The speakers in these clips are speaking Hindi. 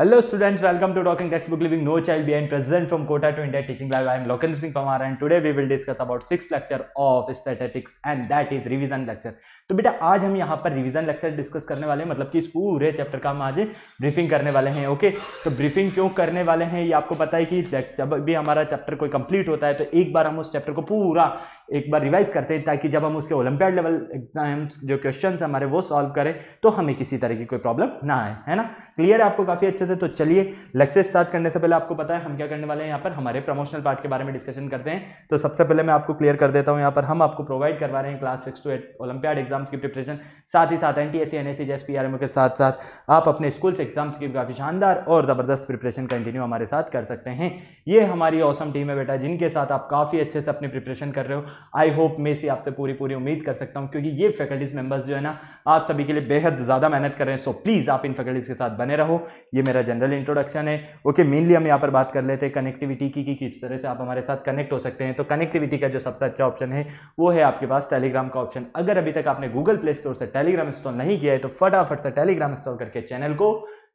Hello students, welcome to Talking Textbook Living No Child Behind present from Kota to India Teaching live. I am Lokendra Singh Pamara and today we will discuss about 6th lecture of statistics and that is revision lecture. तो बेटा आज हम यहाँ पर रिवीजन लेक्चर डिस्कस करने वाले हैं मतलब कि इस पूरे चैप्टर का हम आज ब्रीफिंग करने वाले हैं ओके तो ब्रीफिंग क्यों करने वाले हैं ये आपको पता है कि जब भी हमारा चैप्टर कोई कंप्लीट होता है तो एक बार हम उस चैप्टर को पूरा एक बार रिवाइज करते हैं ताकि जब हम उसके ओलंपियाड लेवल एग्जाम्स जो क्वेश्चन हमारे वो सॉल्व करें तो हमें किसी तरह की कोई प्रॉब्लम ना आए है ना क्लियर है आपको काफ़ी अच्छे से तो चलिए लेक्चर स्टार्ट करने से पहले आपको पता है हम क्या करने वाले हैं यहाँ पर हमारे प्रमोशनल पार्ट के बारे में डिस्कशन करते हैं तो सबसे पहले मैं आपको क्लियर कर देता हूँ यहाँ पर हम आपको प्रोवाइड करवा रहे हैं class six to eight Olympiad exam exams की प्रिपरेशन साथ ही साथ N T S C N S C S P R M के साथ साथ आप अपने स्कूल से एग्जाम्स की काफ़ी शानदार और ज़बरदस्त प्रिपरेशन कंटिन्यू हमारे साथ कर सकते हैं ये हमारी औसम टीम है बेटा जिनके साथ आप काफ़ी अच्छे से अपनी प्रिपरेशन कर रहे हो आई होप मैं से आपसे पूरी पूरी उम्मीद कर सकता हूँ क्योंकि ये फैकल्टीज़ मेम्बर्स जो है ना आप सभी के लिए बेहद ज़्यादा मेहनत कर रहे हैं सो प्लीज़ आप इन फैकल्टीज़ के साथ बने रहो ये मेरा जनरल इंट्रोडक्शन है ओके मेनली हम यहाँ पर बात कर लेते हैं कनेक्टिविटी की कि किस तरह से आप हमारे साथ कनेक्ट हो सकते हैं तो कनेक्टिविटी का जो सबसे अच्छा ऑप्शन है वो है आपके पास टेलीग्राम का ऑप्शन अगर अभी तक आपने आपने गूगल प्ले स्टोर से टेलीग्राम इंस्टॉल नहीं किया है तो फटाफट से टेलीग्राम इंस्टॉल करके चैनल को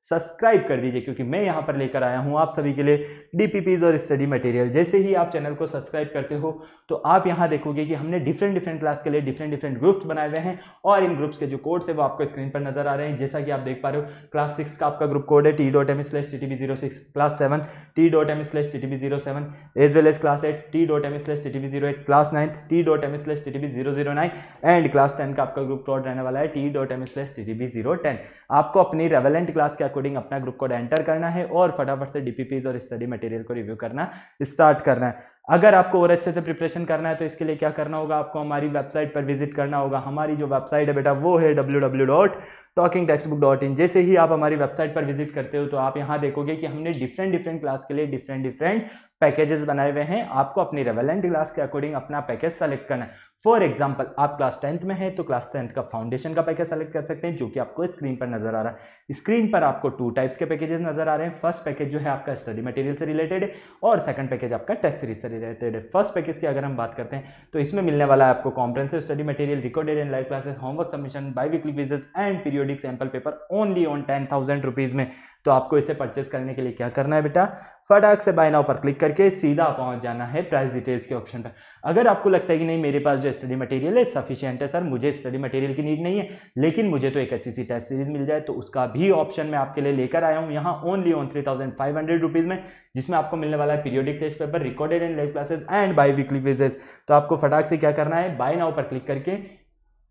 सब्सक्राइब कर दीजिए क्योंकि मैं यहां पर लेकर आया हूं आप सभी के लिए डीपीपीज और स्टडी मटेरियल जैसे ही आप चैनल को सब्सक्राइब करते हो तो आप यहाँ देखोगे कि हमने डिफरेंट डिफरेंट क्लास के लिए डिफरेंट डिफरेंट ग्रुप्स बनाए हुए हैं और इन ग्रुप्स के जो कोड्स है वो आपको स्क्रीन पर नजर आ रहे हैं जैसा कि आप देख पा रहे हो क्लास सिक्स का आपका ग्रुप कोड है T dot M slash T T B zero six class seven T dot M slash T T B zero seven as well as class eight T dot M slash T T B zero eight class ninth T dot M slash T T B zero zero nine and class ten का आपका ग्रुप कोड रहने वाला है T dot M slash T T B zero ten आपको अपनी रेवेलेंट क्लास के अकॉर्डिंग अपना ग्रुप कोड एंटर करना है और फटाफट से डीपीपीज और स्टडी मटेरियल को रिव्यू करना स्टार्ट करना है अगर आपको और अच्छे से प्रिपरेशन करना है तो इसके लिए क्या करना होगा आपको हमारी वेबसाइट पर विजिट करना होगा हमारी जो वेबसाइट है बेटा वो है W W dot talking textbook dot in जैसे ही आप हमारी वेबसाइट पर विजिट करते हो तो आप यहाँ देखोगे कि हमने डिफरेंट डिफरेंट क्लास के लिए डिफरेंट डिफरेंट पैकेजेस बनाए हुए हैं आपको अपनी रेवेलेंट क्लास के अकॉर्डिंग अपना पैकेज सेलेक्ट करना है फॉर एग्जाम्पल आप क्लास टेंथ में है तो क्लास टेंथ का फाउंडेशन का पैकेज सेलेक्ट कर सकते हैं जो कि आपको स्क्रीन पर नजर आ रहा है स्क्रीन पर आपको टू टाइप्स के पैकेजेस नजर आ रहे हैं फर्स्ट पैकेज जो है आपका स्टडी मटेरियल से रिलेटेड है और सेकंड पैकेज आपका टेस्ट सीरीज से रिलेटेड है फर्स्ट पैकेज की अगर हम बात करते हैं तो इसमें मिलने वाला है आपको comprehensive study material recorded and live classes homework submission bi weekly quizzes and periodic sample paper only on ten thousand rupees में तो आपको इसे परचेस करने के लिए क्या करना है बेटा फटाक से बाय नाउ पर क्लिक करके सीधा पहुंच जाना है प्राइस डिटेल्स के ऑप्शन पर अगर आपको लगता है कि नहीं मेरे पास जो स्टडी मटेरियल है सफिशियंट है सर मुझे स्टडी मटेरियल की नीड नहीं है लेकिन मुझे तो एक अच्छी सी टेस्ट सीरीज मिल जाए तो उसका भी ऑप्शन मैं आपके लिए लेकर आया हूँ यहाँ only on three thousand five hundred rupees में जिसमें आपको मिलने वाला है periodic test paper recorded and live classes and bi weekly basis तो आपको फटाक से क्या करना है बाय नाउ पर क्लिक करके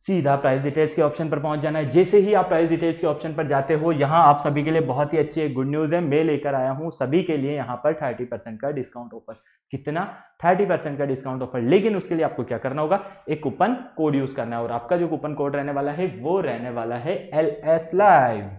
सीधा प्राइस डिटेल्स के ऑप्शन पर पहुंच जाना है जैसे ही आप प्राइस डिटेल्स के ऑप्शन पर जाते हो यहाँ आप सभी के लिए बहुत ही अच्छी गुड न्यूज़ है मैं लेकर आया हूँ सभी के लिए यहाँ पर थर्टी परसेंट का डिस्काउंट ऑफर कितना थर्टी परसेंट का डिस्काउंट ऑफर लेकिन उसके लिए आपको क्या करना होगा एक कूपन कोड यूज़ करना है और आपका जो कूपन कोड रहने वाला है वो रहने वाला है एल एस लाइव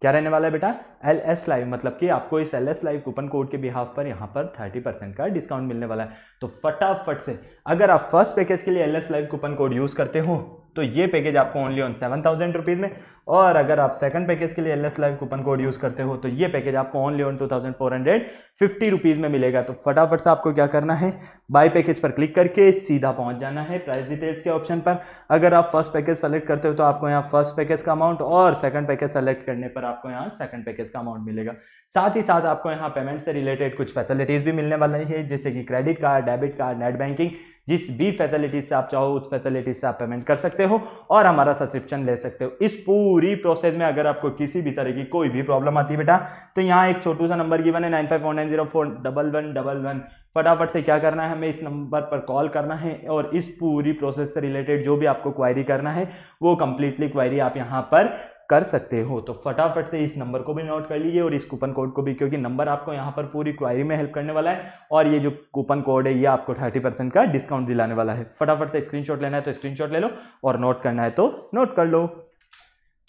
क्या रहने वाला है बेटा एल एस लाइव मतलब कि आपको इस L S live coupon code के बिहाफ पर यहाँ पर 30 परसेंट का डिस्काउंट मिलने वाला है तो फटाफट से अगर आप फर्स्ट पैकेज के लिए L S live coupon code use करते हो तो ये पैकेज आपको only on seven thousand rupees में और अगर आप सेकंड पैकेज के लिए L S live coupon code use करते हो तो ये पैकेज आपको only on two thousand four hundred fifty rupees में मिलेगा तो फटाफट से आपको क्या करना है बाई पैकेज पर क्लिक करके सीधा पहुंच जाना है प्राइस डिटेल्स के ऑप्शन पर अगर आप फर्स्ट पैकेज सेलेक्ट करते हो तो आपको यहाँ फर्स्ट पैकेज का अमाउंट और सेकंड पैकेज सेलेक्ट करने पर आपको यहाँ सेकंड पैकेज का अमाउंट मिलेगा साथ ही साथ आपको यहाँ पेमेंट से रिलेटेड कुछ फैसिलिटीज़ भी मिलने वाली है जैसे कि credit card debit card net banking जिस भी फैसिलिटी से आप चाहो उस फैसिलिटी से आप पेमेंट कर सकते हो और हमारा सब्सक्रिप्शन ले सकते हो इस पूरी प्रोसेस में अगर आपको किसी भी तरह की कोई भी प्रॉब्लम आती है बेटा तो यहाँ एक छोटू सा नंबर गिवन है nine five four nine zero four double one double one फटाफट से क्या करना है हमें इस नंबर पर कॉल करना है और इस पूरी प्रोसेस से रिलेटेड जो भी आपको क्वायरी करना है वो कम्प्लीटली क्वायरी आप यहाँ पर कर सकते हो तो फटाफट से इस नंबर को भी नोट कर लीजिए और इस कूपन कोड को भी क्योंकि नंबर आपको यहाँ पर पूरी क्वायरी में हेल्प करने वाला है और ये जो कूपन कोड है ये आपको थर्टी परसेंट का डिस्काउंट दिलाने वाला है फटाफट से स्क्रीनशॉट लेना है तो स्क्रीनशॉट ले लो और नोट करना है तो नोट कर लो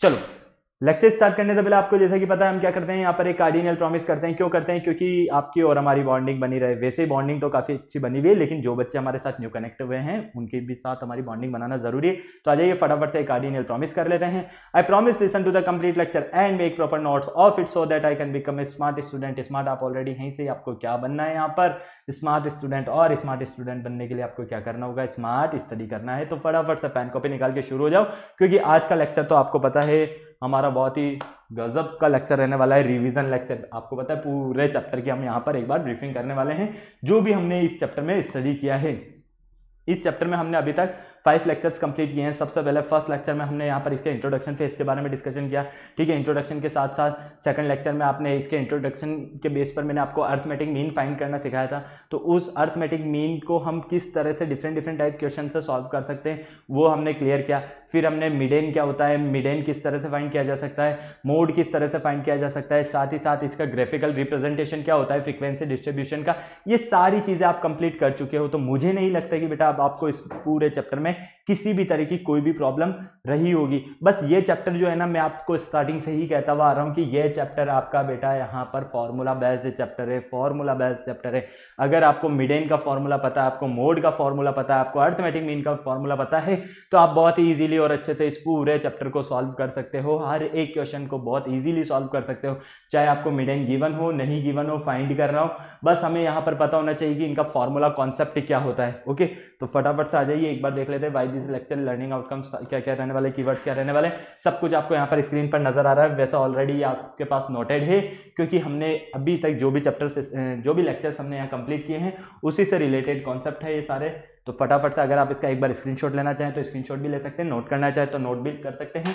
चलो लेक्चर स्टार्ट करने से पहले आपको जैसा कि पता है हम क्या करते हैं यहाँ पर एक कार्डिनल प्रॉमिस करते हैं क्यों करते हैं क्योंकि आपकी और हमारी बॉन्डिंग बनी रहे वैसे बॉन्डिंग तो काफ़ी अच्छी बनी हुई है लेकिन जो बच्चे हमारे साथ न्यू कनेक्ट हुए हैं उनके भी साथ हमारी बॉन्डिंग बनाना जरूरी है तो आ जाइए फटाफट से कार्डिनल प्रॉमिस कर लेते हैं I promise listen to the complete lecture and make proper notes of it so that I can become a smart student smart आप ऑलरेडी यहीं से आपको क्या बनना है यहाँ पर स्मार्ट स्टूडेंट और स्मार्ट स्टूडेंट बनने के लिए आपको क्या करना होगा स्मार्ट स्टडी करना है तो फटाफट से पेन कॉपी निकाल के शुरू हो जाओ क्योंकि आज का लेक्चर तो आपको पता है हमारा बहुत ही गजब का लेक्चर रहने वाला है रिवीजन लेक्चर आपको पता है पूरे चैप्टर की हम यहाँ पर एक बार ब्रीफिंग करने वाले हैं जो भी हमने इस चैप्टर में स्टडी किया है इस चैप्टर में हमने अभी तक फाइव लेक्चर्स कंप्लीट किए हैं सबसे पहले फर्स्ट लेक्चर में हमने यहाँ पर इसके इंट्रोडक्शन फेज के बारे में डिस्कशन किया ठीक है इंट्रोडक्शन के साथ साथ सेकंड लेक्चर में आपने इसके इंट्रोडक्शन के बेस पर मैंने आपको अर्थमेटिक मीन फाइंड करना सिखाया था तो उस अर्थमेटिक मीन को हम किस तरह से डिफरेंट डिफरेंट टाइप क्वेश्चन से सॉल्व कर सकते हैं वो हमने क्लियर किया फिर हमने मिडेन क्या होता है मिडेन किस तरह से फाइंड किया जा सकता है मोड किस तरह से फाइंड किया जा सकता है साथ ही साथ इसका ग्राफिकल रिप्रेजेंटेशन क्या होता है फ्रिक्वेंसी डिस्ट्रीब्यूशन का ये सारी चीज़ें आप कंप्लीट कर चुके हो तो मुझे नहीं लगता कि बेटा अब आपको इस पूरे चैप्टर में किसी भी तरह की कोई भी प्रॉब्लम रही होगी बस ये चैप्टर जो है ना मैं आपको स्टार्टिंग से ही कहता हुआ आ रहा हूँ कि ये चैप्टर आपका बेटा यहाँ पर फॉर्मूला बेस्ड चैप्टर है फॉर्मूला बेस्ड चैप्टर है अगर आपको मिडेन का फॉर्मूला पता है आपको मोड का फॉर्मूला पता है आपको अर्थमेटिक मीन का फॉर्मूला पता है तो आप बहुत ही ईजिली इजीली और अच्छे से इस पूरे चैप्टर को सॉल्व कर सकते हो हर एक क्वेश्चन को बहुत इजीली सॉल्व कर सकते हो चाहे आपको मिड एंड गिवन हो नहीं गिवन हो फाइंड कर रहा हो बस हमें यहाँ पर पता होना चाहिए कि इनका फॉर्मूला कॉन्सेप्ट क्या होता है ओके तो फटाफट से आ जाइए एक बार देख लेते हैं why this lecture learning outcomes क्या क्या रहने वाले की क्या रहने वाले सब कुछ आपको यहाँ पर स्क्रीन पर नजर आ रहा है वैसा ऑलरेडी आपके पास नोटेड है क्योंकि हमने अभी तक जो भी चैप्टर जो भी लेक्चर्स हमने यहाँ कंप्लीट किए हैं उसी से रिलेटेड कॉन्सेप्ट है ये सारे तो फटाफट से अगर आप इसका एक बार स्क्रीनशॉट लेना चाहें तो स्क्रीनशॉट भी ले सकते हैं नोट करना चाहें तो नोट भी कर सकते हैं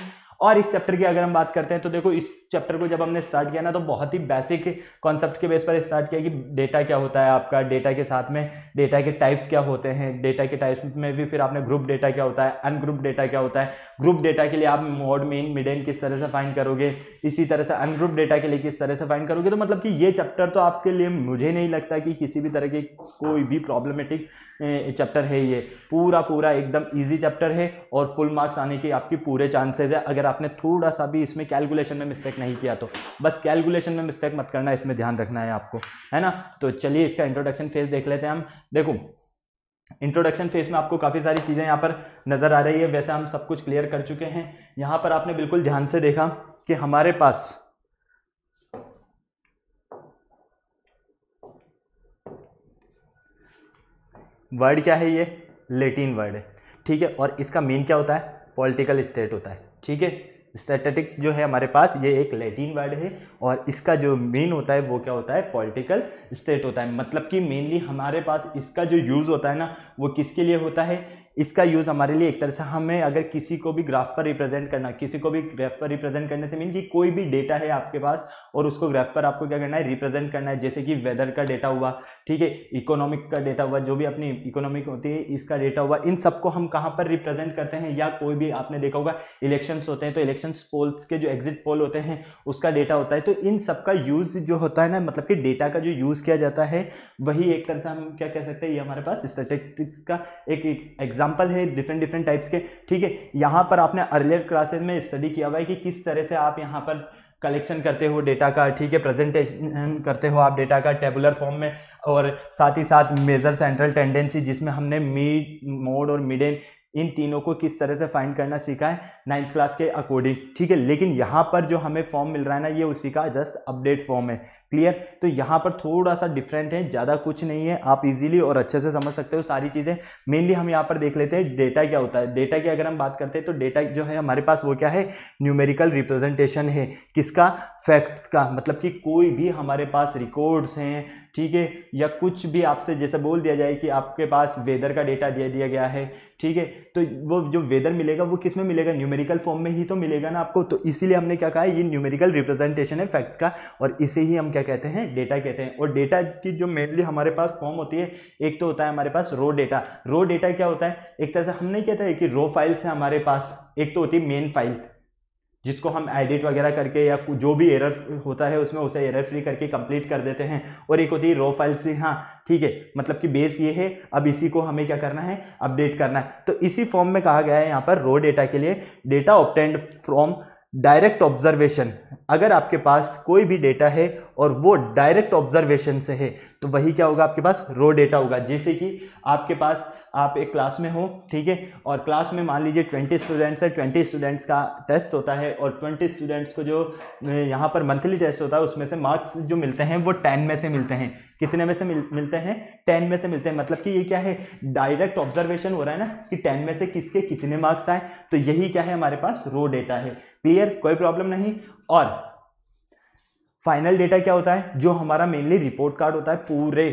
और इस चैप्टर की अगर हम बात करते हैं तो देखो इस चैप्टर को जब हमने स्टार्ट किया ना तो बहुत ही बेसिक कॉन्सेप्ट के बेस पर स्टार्ट किया कि डेटा क्या होता है आपका डेटा के साथ में डेटा के टाइप्स क्या होते हैं डेटा के टाइप्स में भी फिर आपने ग्रुप डेटा क्या होता है अनग्रुप डेटा क्या होता है ग्रुप डेटा के लिए आप मोड मेन मिडेन किस तरह से फाइन करोगे इसी तरह से अनग्रुप डेटा के लिए किस तरह से फाइन करोगे तो मतलब कि ये चैप्टर तो आपके लिए मुझे नहीं लगता कि किसी भी तरह की कोई भी प्रॉब्लमेटिक चैप्टर है ये पूरा पूरा एकदम इजी चैप्टर है और फुल मार्क्स आने की आपकी पूरे चांसेस है अगर आपने थोड़ा सा भी इसमें कैलकुलेशन में मिस्टेक नहीं किया तो बस कैलकुलेशन में मिस्टेक मत करना इसमें ध्यान रखना है आपको है ना तो चलिए इसका इंट्रोडक्शन फेज देख लेते हैं हम देखो इंट्रोडक्शन फेज में आपको काफ़ी सारी चीज़ें यहाँ पर नज़र आ रही है वैसे हम सब कुछ क्लियर कर चुके हैं यहाँ पर आपने बिल्कुल ध्यान से देखा कि हमारे पास वर्ड क्या है ये लेटिन वर्ड है ठीक है और इसका मीन क्या होता है पॉलिटिकल स्टेट होता है ठीक है स्टेटेटिक्स जो है हमारे पास ये एक लेटिन वर्ड है और इसका जो मेन होता है वो क्या होता है पॉलिटिकल स्टेट होता है मतलब कि मेनली हमारे पास इसका जो यूज़ होता है ना वो किसके लिए होता है इसका यूज़ हमारे लिए एक तरह से हमें अगर किसी को भी ग्राफ पर रिप्रेजेंट करना किसी को भी ग्राफ पर रिप्रेजेंट करने से मीन कि कोई भी डेटा है आपके पास और उसको ग्राफ पर आपको क्या करना है रिप्रेजेंट करना है जैसे कि वेदर का डेटा हुआ ठीक है इकोनॉमिक का डेटा हुआ जो भी अपनी इकोनॉमिक होती है इसका डेटा हुआ इन सबको हम कहाँ पर रिप्रेजेंट करते हैं या कोई भी आपने देखा होगा इलेक्शंस होते हैं तो इलेक्शन पोल्स के जो एग्जिट पोल होते हैं उसका डेटा होता है तो इन सब का यूज़ जो होता है ना मतलब कि डेटा का जो यूज़ किया जाता है वही एक तरह से हम क्या कह सकते हैं ये हमारे पास स्टेटिक्स का एक एग्जाम्पल है डिफरेंट डिफरेंट टाइप्स के ठीक है यहाँ पर आपने अर्लियर क्लासेज में स्टडी किया हुआ है कि किस तरह से आप यहाँ पर कलेक्शन करते हो डेटा का ठीक है प्रेजेंटेशन करते हो आप डेटा का टेबुलर फॉर्म में और साथ ही साथ मेजर सेंट्रल टेंडेंसी जिसमें हमने मीड मोड और मिडेन इन तीनों को किस तरह से फाइंड करना सीखा है नाइन्थ क्लास के अकॉर्डिंग ठीक है लेकिन यहाँ पर जो हमें फॉर्म मिल रहा है ना ये उसी का जस्ट अपडेट फॉर्म है क्लियर तो यहाँ पर थोड़ा सा डिफरेंट है ज़्यादा कुछ नहीं है आप इजीली और अच्छे से समझ सकते हो सारी चीज़ें मेनली हम यहाँ पर देख लेते हैं डेटा क्या होता है डेटा की अगर हम बात करते हैं तो डेटा जो है हमारे पास वो क्या है न्यूमेरिकल रिप्रेजेंटेशन है किसका फैक्ट का मतलब कि कोई भी हमारे पास रिकॉर्ड्स हैं ठीक है या कुछ भी आपसे जैसे बोल दिया जाए कि आपके पास वेदर का डेटा दे दिया गया है ठीक है तो वो जो वेदर मिलेगा वो किस में मिलेगा न्यूमेरिकल फॉर्म में ही तो मिलेगा ना आपको तो इसीलिए हमने क्या कहा ये न्यूमेरिकल रिप्रेजेंटेशन है फैक्ट्स का और इसे ही हम क्या कहते हैं डेटा कहते हैं और डेटा की जो मेनली हमारे पास फॉर्म होती है एक तो होता है हमारे पास रो डेटा रो डेटा क्या होता है एक तरह से हम नहीं कहते हैं कि रो फाइल्स है हमारे पास एक तो होती है मेन फाइल जिसको हम एडिट वगैरह करके या जो भी एरर होता है उसमें उसे एरर फ्री करके कंप्लीट कर देते हैं और एक होती है रो फाइल से हाँ ठीक है मतलब कि बेस ये है अब इसी को हमें क्या करना है अपडेट करना है तो इसी फॉर्म में कहा गया है यहाँ पर रो डेटा के लिए data obtained from direct observation अगर आपके पास कोई भी डेटा है और वो डायरेक्ट ऑब्जर्वेशन से है तो वही क्या होगा आपके पास रो डेटा होगा जैसे कि आपके पास आप एक क्लास में हो ठीक है और क्लास में मान लीजिए ट्वेंटी स्टूडेंट्स है ट्वेंटी स्टूडेंट्स का टेस्ट होता है और ट्वेंटी स्टूडेंट्स को जो यहाँ पर मंथली टेस्ट होता है उसमें से मार्क्स जो मिलते हैं वो टेन में से मिलते हैं कितने में से मिल, मिलते हैं टेन में से मिलते हैं मतलब कि ये क्या है डायरेक्ट ऑब्जर्वेशन हो रहा है ना कि टेन में से किसके कितने मार्क्स आए तो यही क्या है हमारे पास रो डेटा है क्लियर कोई प्रॉब्लम नहीं और फाइनल डेटा क्या होता है जो हमारा मेनली रिपोर्ट कार्ड होता है पूरे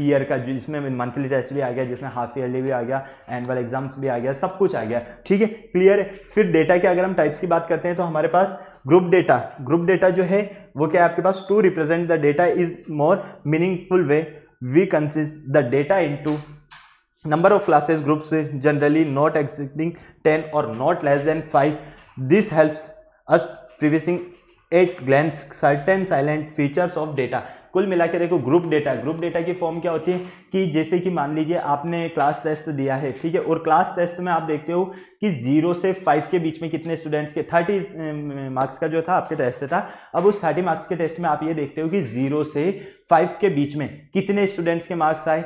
ईयर का जिसमें मंथली टेस्ट भी आ गया जिसमें हाफ ईयरली भी आ गया एनुअल एग्जाम्स भी आ गया सब कुछ आ गया ठीक है क्लियर है फिर डेटा के अगर हम टाइप्स की बात करते हैं तो हमारे पास ग्रुप डेटा ग्रुप डेटा जो है वो क्या है आपके पास to represent the data is more meaningful way we consist the data into of classes classes groups generally not existing ten और not less than five this helps at glance certain salient features of data कुल मिला के देखो ग्रुप डेटा ग्रुप डेटा की फॉर्म क्या होती है कि जैसे कि मान लीजिए आपने क्लास टेस्ट दिया है ठीक है और क्लास टेस्ट में आप देखते हो कि जीरो से फाइव के बीच में कितने स्टूडेंट्स के थर्टी मार्क्स का जो था आपके टेस्ट था अब उस थर्टी मार्क्स के टेस्ट में आप ये देखते हो कि जीरो से फाइव के बीच में कितने स्टूडेंट्स के मार्क्स आए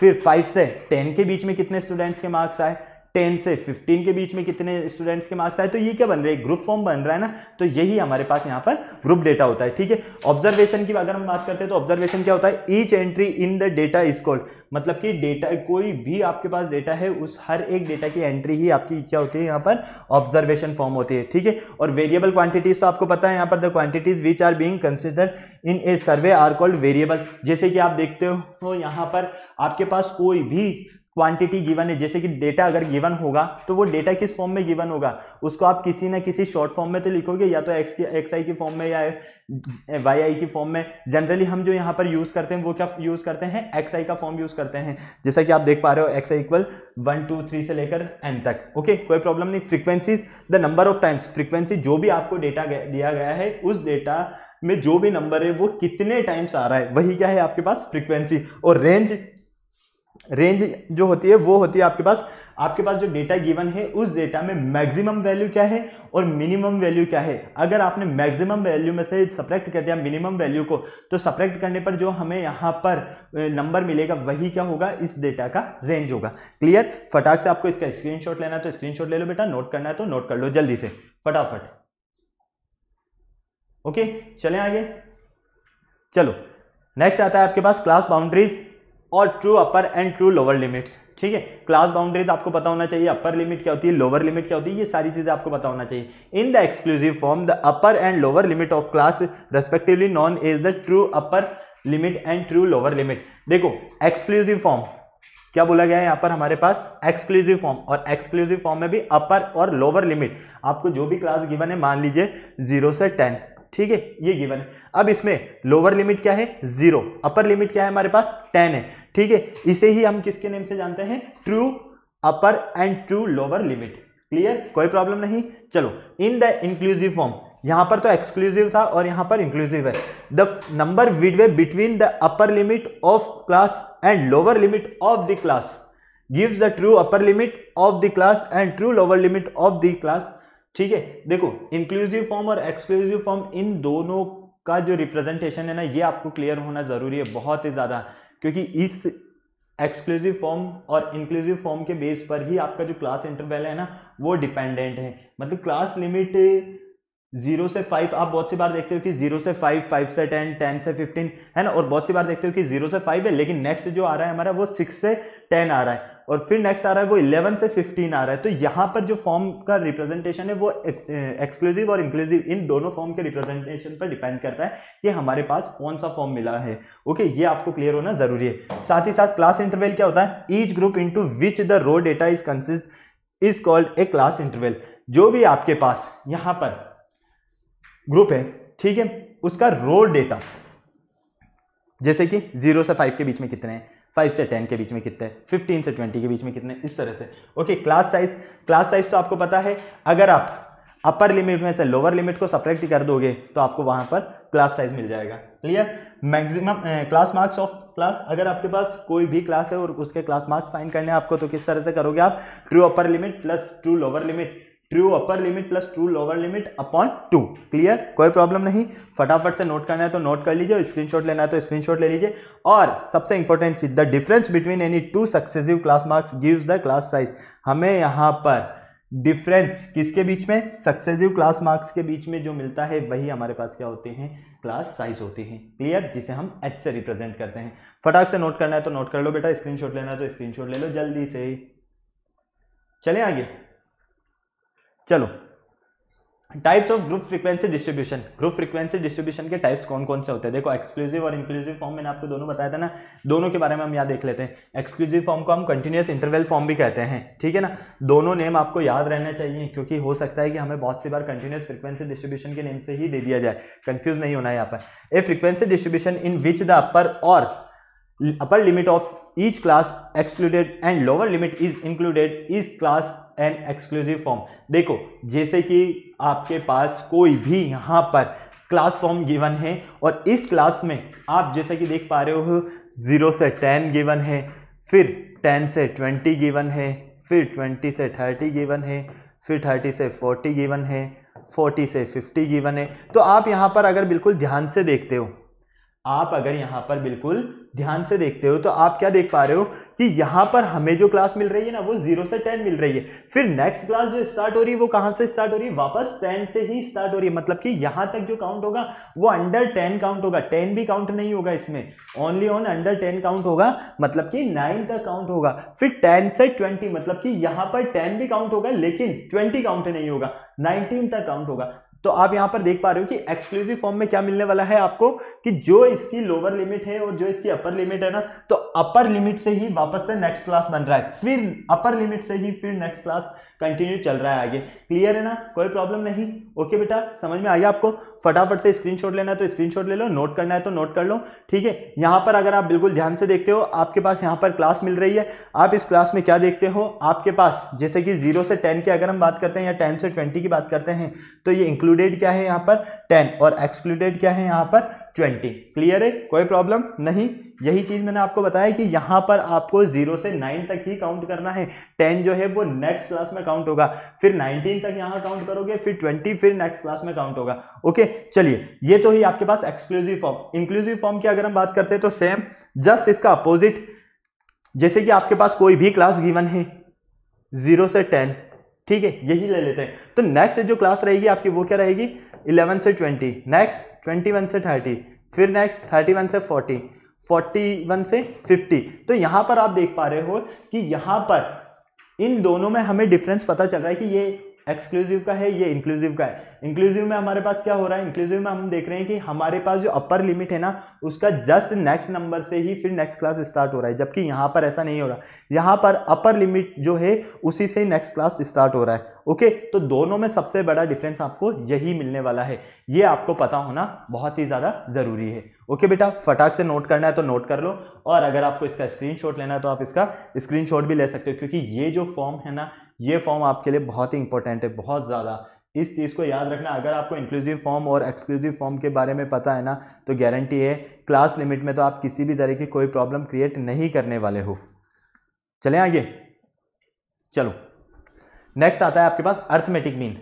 फिर फाइव से टेन के बीच में कितने स्टूडेंट्स के मार्क्स आए टेन से फिफ्टीन के बीच में कितने स्टूडेंट्स के मार्क्स आए तो ये क्या बन रहा है ग्रुप फॉर्म बन रहा है ना तो यही हमारे पास यहाँ पर ग्रुप डेटा होता है ठीक है ऑब्जर्वेशन की अगर हम बात करते हैं तो ऑब्जर्वेशन क्या होता है each entry in the data is called मतलब कि डेटा कोई भी आपके पास डेटा है उस हर एक डेटा की एंट्री ही आपकी क्या होती है यहाँ पर ऑब्जर्वेशन फॉर्म होती है ठीक है और वेरिएबल क्वांटिटीज तो आपको पता है यहाँ पर the quantities which are being considered in a survey are called variable जैसे कि आप देखते हो तो यहाँ पर आपके पास कोई भी क्वांटिटी गिवन है जैसे कि डेटा अगर गिवन होगा तो वो डेटा किस फॉर्म में गिवन होगा उसको आप किसी ना किसी शॉर्ट फॉर्म में तो लिखोगे या तो एक्स एक्स आई की फॉर्म में या वाई आई की फॉर्म में जनरली हम जो यहाँ पर यूज़ करते हैं वो क्या यूज़ करते हैं एक्स आई का फॉर्म यूज़ करते हैं जैसा कि आप देख पा रहे हो x i equal one two three से लेकर एन तक ओके कोई प्रॉब्लम नहीं frequencies the number of times frequency जो भी आपको डेटा दिया गया है उस डेटा में जो भी नंबर है वो कितने टाइम्स आ रहा है वही क्या है आपके पास फ्रीक्वेंसी और रेंज रेंज जो होती है वो होती है आपके पास आपके पास जो डेटा गिवन है उस डेटा में मैक्सिमम वैल्यू क्या है और मिनिमम वैल्यू क्या है अगर आपने मैक्सिमम वैल्यू में से सप्रैक्ट कर दिया मिनिमम वैल्यू को तो सप्रैक्ट करने पर जो हमें यहाँ पर नंबर मिलेगा वही क्या होगा इस डेटा का रेंज होगा क्लियर फटाक से आपको इसका शॉट लेना है तो शॉट ले लो बेटा नोट करना है तो नोट कर लो जल्दी से फटाफट ओके चले आगे चलो नेक्स्ट आता है आपके पास क्लास बाउंड्रीज और true upper and true lower limits ठीक है क्लास बाउंड्रीज आपको पता होना चाहिए अपर लिमिट क्या होती है लोअर लिमिट क्या होती है ये सारी चीज़ें आपको पता होना चाहिए in the exclusive form the upper and lower limit of class respectively known is the true upper limit and true lower limit देखो एक्सक्लूसिव फॉर्म क्या बोला गया है यहाँ पर हमारे पास एक्सक्लूसिव फॉर्म और एक्सक्लूसिव फॉर्म में भी अपर और लोअर लिमिट आपको जो भी क्लास गिवन है मान लीजिए जीरो से टेन ठीक है ये गिवन है अब इसमें लोअर लिमिट क्या है जीरो अपर लिमिट क्या है हमारे पास टेन है ठीक है इसे ही हम किसके नेम से जानते हैं true upper and true lower limit clear कोई प्रॉब्लम नहीं चलो इन द इंक्लूसिव फॉर्म यहां पर तो एक्सक्लूसिव था और यहां पर इंक्लूसिव है the number midway between the upper limit of class and lower limit of the class gives the true upper limit of the class and true lower limit of the class ठीक है देखो इंक्लूसिव फॉर्म और एक्सक्लूसिव फॉर्म इन दोनों का जो रिप्रेजेंटेशन है ना ये आपको क्लियर होना जरूरी है बहुत ही ज्यादा क्योंकि इस एक्सक्लूसिव फॉर्म और इंक्लूसिव फॉर्म के बेस पर ही आपका जो क्लास इंटरवल है ना वो डिपेंडेंट है मतलब क्लास लिमिट जीरो से फाइव आप बहुत सी बार देखते हो कि जीरो से फाइव फाइव से टेन टेन से फिफ्टीन है ना और बहुत सी बार देखते हो कि जीरो से फाइव है लेकिन नेक्स्ट जो आ रहा है हमारा वो सिक्स से टेन आ रहा है और फिर नेक्स्ट आ रहा है वो 11 से 15 आ रहा है तो यहाँ पर जो फॉर्म का रिप्रेजेंटेशन है वो एक्सक्लूसिव eh, eh, और इंक्लूसिव इन दोनों फॉर्म के रिप्रेजेंटेशन पर डिपेंड करता है कि हमारे पास कौन सा फॉर्म मिला है ओके ये आपको क्लियर होना जरूरी है साथ ही साथ क्लास इंटरवेल क्या होता है each group into which the raw data is consist is called a class interval जो भी आपके पास यहाँ पर ग्रुप है ठीक है उसका रो डेटा जैसे कि जीरो से फाइव के बीच में कितने हैं फाइव से टेन के बीच में कितने फिफ्टीन से ट्वेंटी के बीच में कितने इस तरह से okay class size class size तो आपको पता है अगर आप अपर लिमिट में से लोअर लिमिट को सपरेक्ट कर दोगे तो आपको वहां पर क्लास साइज मिल जाएगा clear maximum class marks of class अगर आपके पास कोई भी क्लास है और उसके क्लास मार्क्स फाइन करने हैं आपको तो किस तरह से करोगे आप true upper limit plus true lower limit true upper limit plus true lower limit upon two clear कोई प्रॉब्लम नहीं फटाफट से नोट करना है तो नोट कर लीजिए स्क्रीनशॉट लेना है तो स्क्रीनशॉट ले लीजिए और सबसे इंपॉर्टेंट चीज the difference between any two successive class marks gives the class size हमें यहाँ पर डिफरेंस किसके बीच में सक्सेसिव क्लास मार्क्स के बीच में जो मिलता है वही हमारे पास क्या होते हैं क्लास साइज होते हैं क्लियर जिसे हम एच से रिप्रेजेंट करते हैं फटाक से नोट करना है तो नोट कर लो बेटा स्क्रीनशॉट लेना है तो स्क्रीनशॉट ले लो जल्दी से चले आगे चलो types of group frequency distribution group frequency distribution के टाइप्स कौन कौन से होते हैं देखो एक्सक्लूसिव और इंक्लूसिव फॉर्म मैंने आपको दोनों बताया था ना दोनों के बारे में हम याद देख लेते हैं एक्सक्लूसिव फॉर्म को हम कंटिन्यूस इंटरवल फॉर्म भी कहते हैं ठीक है ना दोनों नेम आपको याद रहना चाहिए क्योंकि हो सकता है कि हमें बहुत सी बार कंटिन्यूस फ्रीक्वेंसी डिस्ट्रीब्यूशन के नेम से ही दे दिया जाए कंफ्यूज नहीं होना है यहाँ पर a frequency distribution in which the upper और upper limit of each class excluded and lower limit is included is class an exclusive form देखो जैसे कि आपके पास कोई भी यहाँ पर क्लास फॉर्म गिवन है और इस क्लास में आप जैसे कि देख पा रहे हो ज़ीरो से टेन गिवन है फिर टेन से ट्वेंटी गिवन है फिर ट्वेंटी से थर्टी गिवन है फिर थर्टी से फोर्टी गिवन है फोर्टी से फिफ्टी गिवन है तो आप यहाँ पर अगर बिल्कुल ध्यान से देखते हो आप अगर यहाँ पर बिल्कुल ध्यान से देखते हो तो आप क्या देख पा रहे हो कि यहाँ पर हमें जो क्लास मिल रही है ना वो जीरो से टेन मिल रही है फिर नेक्स्ट क्लास जो स्टार्ट हो रही है वो कहाँ से स्टार्ट हो रही है वापस टेन से ही स्टार्ट हो रही है मतलब कि यहाँ तक जो काउंट होगा वो अंडर टेन काउंट होगा टेन भी काउंट नहीं होगा इसमें only on under ten count होगा मतलब कि नाइन तक काउंट होगा फिर टेन से ट्वेंटी मतलब कि यहाँ पर टेन भी काउंट होगा लेकिन ट्वेंटी काउंट नहीं होगा नाइनटीन तक काउंट होगा तो आप यहां पर देख पा रहे हो कि एक्सक्लूसिव फॉर्म में क्या मिलने वाला है आपको कि जो इसकी लोअर लिमिट है और जो इसकी अपर लिमिट है ना तो अपर लिमिट से ही वापस से नेक्स्ट क्लास बन रहा है फिर अपर लिमिट से ही फिर नेक्स्ट क्लास कंटिन्यू चल रहा है आगे क्लियर है ना कोई प्रॉब्लम नहीं ओके बेटा समझ में आइए आपको फटाफट से स्क्रीनशॉट लेना है तो स्क्रीनशॉट ले लो नोट करना है तो नोट कर लो ठीक है यहाँ पर अगर आप बिल्कुल ध्यान से देखते हो आपके पास यहाँ पर क्लास मिल रही है आप इस क्लास में क्या देखते हो आपके पास जैसे कि जीरो से टेन की अगर हम बात करते हैं या टेन से ट्वेंटी की बात करते हैं तो ये इंक्लूडेड क्या है यहाँ पर टेन और एक्सक्लूडेड क्या है यहाँ पर ट्वेंटी क्लियर है कोई प्रॉब्लम नहीं यही चीज़ मैंने आपको बताया कि यहां पर आपको जीरो से नाइन तक ही काउंट करना है टेन जो है वो नेक्स्ट क्लास में काउंट होगा फिर नाइनटीन तक यहां काउंट करोगे फिर ट्वेंटी फिर नेक्स्ट क्लास में काउंट होगा ओके चलिए ये तो ही आपके पास एक्सक्लूसिव फॉर्म इंक्लूसिव फॉर्म की अगर हम बात करते हैं तो सेम जस्ट इसका अपोजिट जैसे कि आपके पास कोई भी क्लास गिवन है जीरो से टेन ठीक है यही ले लेते हैं तो नेक्स्ट जो क्लास रहेगी आपकी वो क्या रहेगी इलेवन से ट्वेंटी नेक्स्ट ट्वेंटी वन से थर्टी फिर नेक्स्ट थर्टी वन से फोर्टी फोर्टी वन से फिफ्टी तो यहाँ पर आप देख पा रहे हो कि यहाँ पर इन दोनों में हमें डिफरेंस पता चल रहा है कि ये एक्सक्लूसिव का है ये इंक्लूसिव का है इंक्लूसिव में हमारे पास क्या हो रहा है इंक्लूसिव में हम देख रहे हैं कि हमारे पास जो अपर लिमिट है ना उसका जस्ट नेक्स्ट नंबर से ही फिर नेक्स्ट क्लास स्टार्ट हो रहा है जबकि यहाँ पर ऐसा नहीं हो रहा यहाँ पर अपर लिमिट जो है उसी से नेक्स्ट क्लास स्टार्ट हो रहा है ओके तो दोनों में सबसे बड़ा डिफरेंस आपको यही मिलने वाला है ये आपको पता होना बहुत ही ज़्यादा ज़रूरी है ओके बेटा फटाक से नोट करना है तो नोट कर लो और अगर आपको इसका स्क्रीन लेना है तो आप इसका स्क्रीन भी ले सकते हो क्योंकि ये जो फॉर्म है ना ये फॉर्म आपके लिए बहुत ही इंपॉर्टेंट है बहुत ज़्यादा इस चीज़ को याद रखना अगर आपको इंक्लूसिव फॉर्म और एक्सक्लूसिव फॉर्म के बारे में पता है ना तो गारंटी है क्लास लिमिट में तो आप किसी भी तरह की कोई प्रॉब्लम क्रिएट नहीं करने वाले हो चले आगे चलो नेक्स्ट आता है आपके पास अर्थमेटिक मीन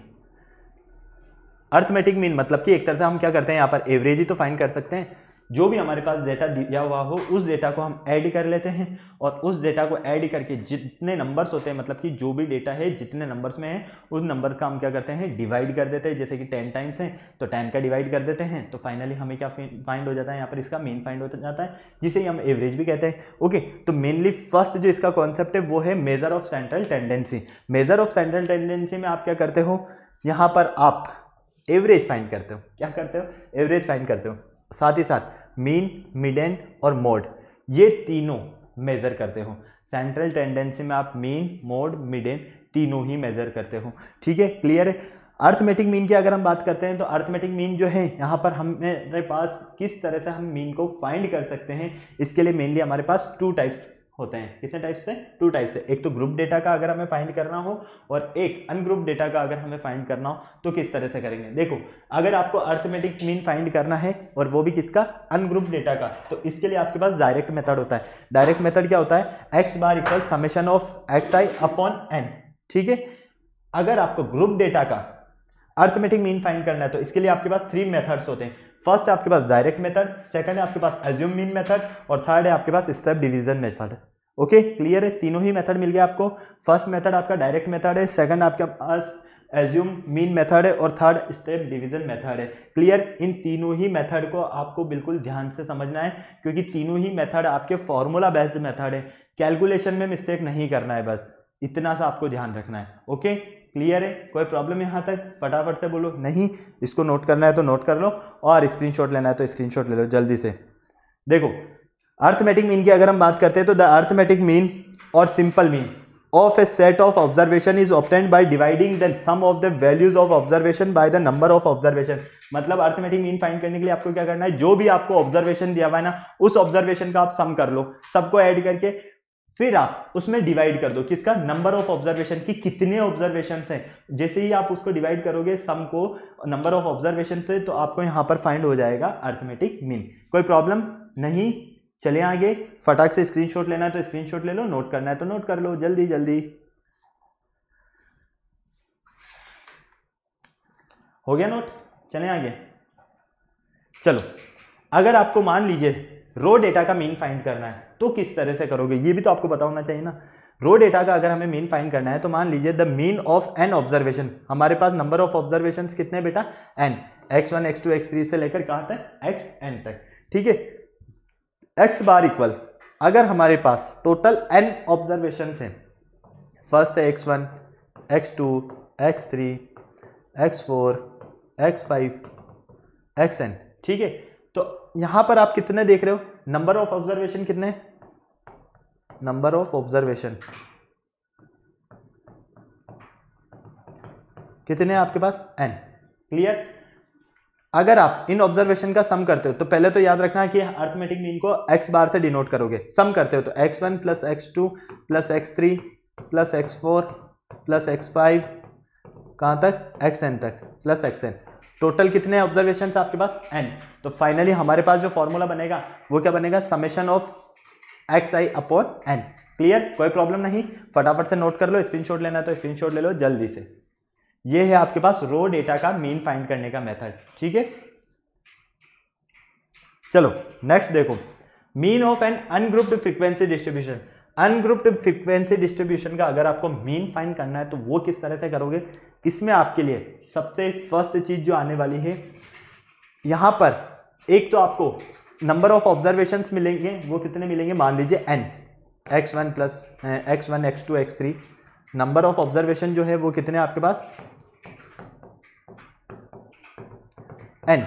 अर्थमेटिक मीन मतलब कि एक तरह से हम क्या करते हैं यहाँ पर एवरेज ही तो फाइन कर सकते हैं जो भी हमारे पास डेटा दिया हुआ हो उस डेटा को हम ऐड कर लेते हैं और उस डेटा को ऐड करके जितने नंबर्स होते हैं मतलब कि जो भी डेटा है जितने नंबर्स में है उस नंबर का हम क्या करते हैं डिवाइड कर देते हैं जैसे कि टेन टाइम्स हैं तो टेन का डिवाइड कर देते हैं तो फाइनली हमें क्या फाइंड हो जाता है यहाँ पर इसका मेन फाइंड हो जाता है जिसे हम एवरेज भी कहते हैं ओके तो मेनली फर्स्ट जो इसका कॉन्सेप्ट है वो है measure of central tendency measure of central tendency में आप क्या करते हो यहाँ पर आप एवरेज फाइंड करते हो क्या करते हो एवरेज फाइंड करते हो साथ ही साथ मीन मिडेन और मोड ये तीनों मेज़र करते हो सेंट्रल टेंडेंसी में आप मीन मोड मिडेन तीनों ही मेज़र करते हो ठीक है क्लियर है अर्थमेटिक मीन की अगर हम बात करते हैं तो अर्थमेटिक मीन जो है यहाँ पर हमारे पास किस तरह से हम मीन को फाइंड कर सकते हैं इसके लिए मेनली हमारे पास टू टाइप्स होते हैं कितने टाइप से टू टाइप से एक तो ग्रुप डेटा का अगर हमें फाइंड करना हो और एक अनग्रुप डेटा का अगर हमें फाइंड करना हो तो किस तरह से करेंगे देखो अगर आपको अर्थमेटिक मीन फाइंड करना है और वो भी किसका अनग्रुप डेटा का तो इसके लिए आपके पास डायरेक्ट मेथड होता है डायरेक्ट मेथड क्या होता है x bar equal summation of x i upon n ठीक है अगर आपको ग्रुप डेटा का अर्थमेटिक मीन फाइंड करना है तो इसके लिए आपके पास थ्री मेथड्स होते हैं फर्स्ट है आपके पास डायरेक्ट मेथड सेकंड है आपके पास एज्यूम मीन मेथड और थर्ड है आपके पास step division method okay clear है तीनों ही मेथड मिल गया आपको फर्स्ट मेथड आपका डायरेक्ट मेथड है सेकंड आपके पास एज्यूम मीन मेथड है और थर्ड स्टेप डिवीजन मेथड है क्लियर इन तीनों ही मेथड को आपको बिल्कुल ध्यान से समझना है क्योंकि तीनों ही मेथड आपके फॉर्मूला बेस्ड मेथड है कैलकुलेशन में मिस्टेक नहीं करना है बस इतना सा आपको ध्यान रखना है ओके क्लियर है कोई प्रॉब्लम यहाँ तक फटाफट से बोलो नहीं इसको नोट करना है तो नोट कर लो और स्क्रीन लेना है तो स्क्रीन ले लो जल्दी से देखो अर्थमेटिक मीन की अगर हम बात करते हैं तो द अर्थमेटिक मीन और simple mean of a set of observation is obtained by dividing the sum of the values of observation by the number of observation मतलब अर्थमेटिक मीन फाइंड करने के लिए आपको क्या करना है जो भी आपको ऑब्जर्वेशन दिया हुआ है ना उस ऑब्जर्वेशन का आप सम कर लो सबको ऐड करके फिर आप उसमें डिवाइड कर दो किसका नंबर ऑफ ऑब्जर्वेशन की कितने ऑब्जर्वेशन हैं जैसे ही आप उसको डिवाइड करोगे सम को नंबर ऑफ ऑब्जर्वेशन से तो आपको यहाँ पर फाइंड हो जाएगा अर्थमेटिक मीन कोई प्रॉब्लम नहीं चले हम्म। आगे फटाक से स्क्रीनशॉट लेना है तो स्क्रीनशॉट ले लो नोट करना है तो नोट कर लो जल्दी जल्दी हो गया नोट चले आगे चलो अगर आपको मान लीजिए रो डेटा का मीन फाइंड करना है तो किस तरह से करोगे ये भी तो आपको पता होना चाहिए ना रो डेटा का अगर हमें मीन फाइंड करना है तो मान लीजिए the mean of n observation हमारे पास नंबर ऑफ ऑब्जर्वेशन कितने बेटा n x one x two x three से लेकर कहा तक एक्स एन तक ठीक है एक्स बार इक्वल अगर हमारे पास टोटल एन ऑब्जर्वेशन हैं फर्स्ट है x one x two x three x four x five x n ठीक है तो यहां पर आप कितने देख रहे हो नंबर ऑफ ऑब्जर्वेशन कितने नंबर ऑफ ऑब्जर्वेशन कितने आपके पास एन क्लियर अगर आप इन ऑब्जर्वेशन का सम करते हो तो पहले तो याद रखना कि अर्थमेटिक मीन को एक्स बार से डिनोट करोगे सम करते हो तो x one plus x two plus x three plus x four plus x five कहाँ तक एक्स एन तक प्लस एक्स एन टोटल कितने ऑब्जर्वेशन आपके पास एन तो फाइनली हमारे पास जो फॉर्मूला बनेगा वो क्या बनेगा summation of x i upon N clear कोई प्रॉब्लम नहीं फटाफट से नोट कर लो स्क्रीनशॉट लेना है तो स्क्रीनशॉट ले लो जल्दी से ये है आपके पास रो डेटा का मीन फाइंड करने का मेथड ठीक है चलो नेक्स्ट देखो mean of an ungrouped frequency distribution ungrouped frequency distribution का अगर आपको मीन फाइंड करना है तो वो किस तरह से करोगे इसमें आपके लिए सबसे फर्स्ट चीज जो आने वाली है यहां पर एक तो आपको नंबर ऑफ ऑब्जर्वेशन मिलेंगे वो कितने मिलेंगे मान लीजिए n x one plus x one x two x three number of observation जो है वो कितने आपके पास एन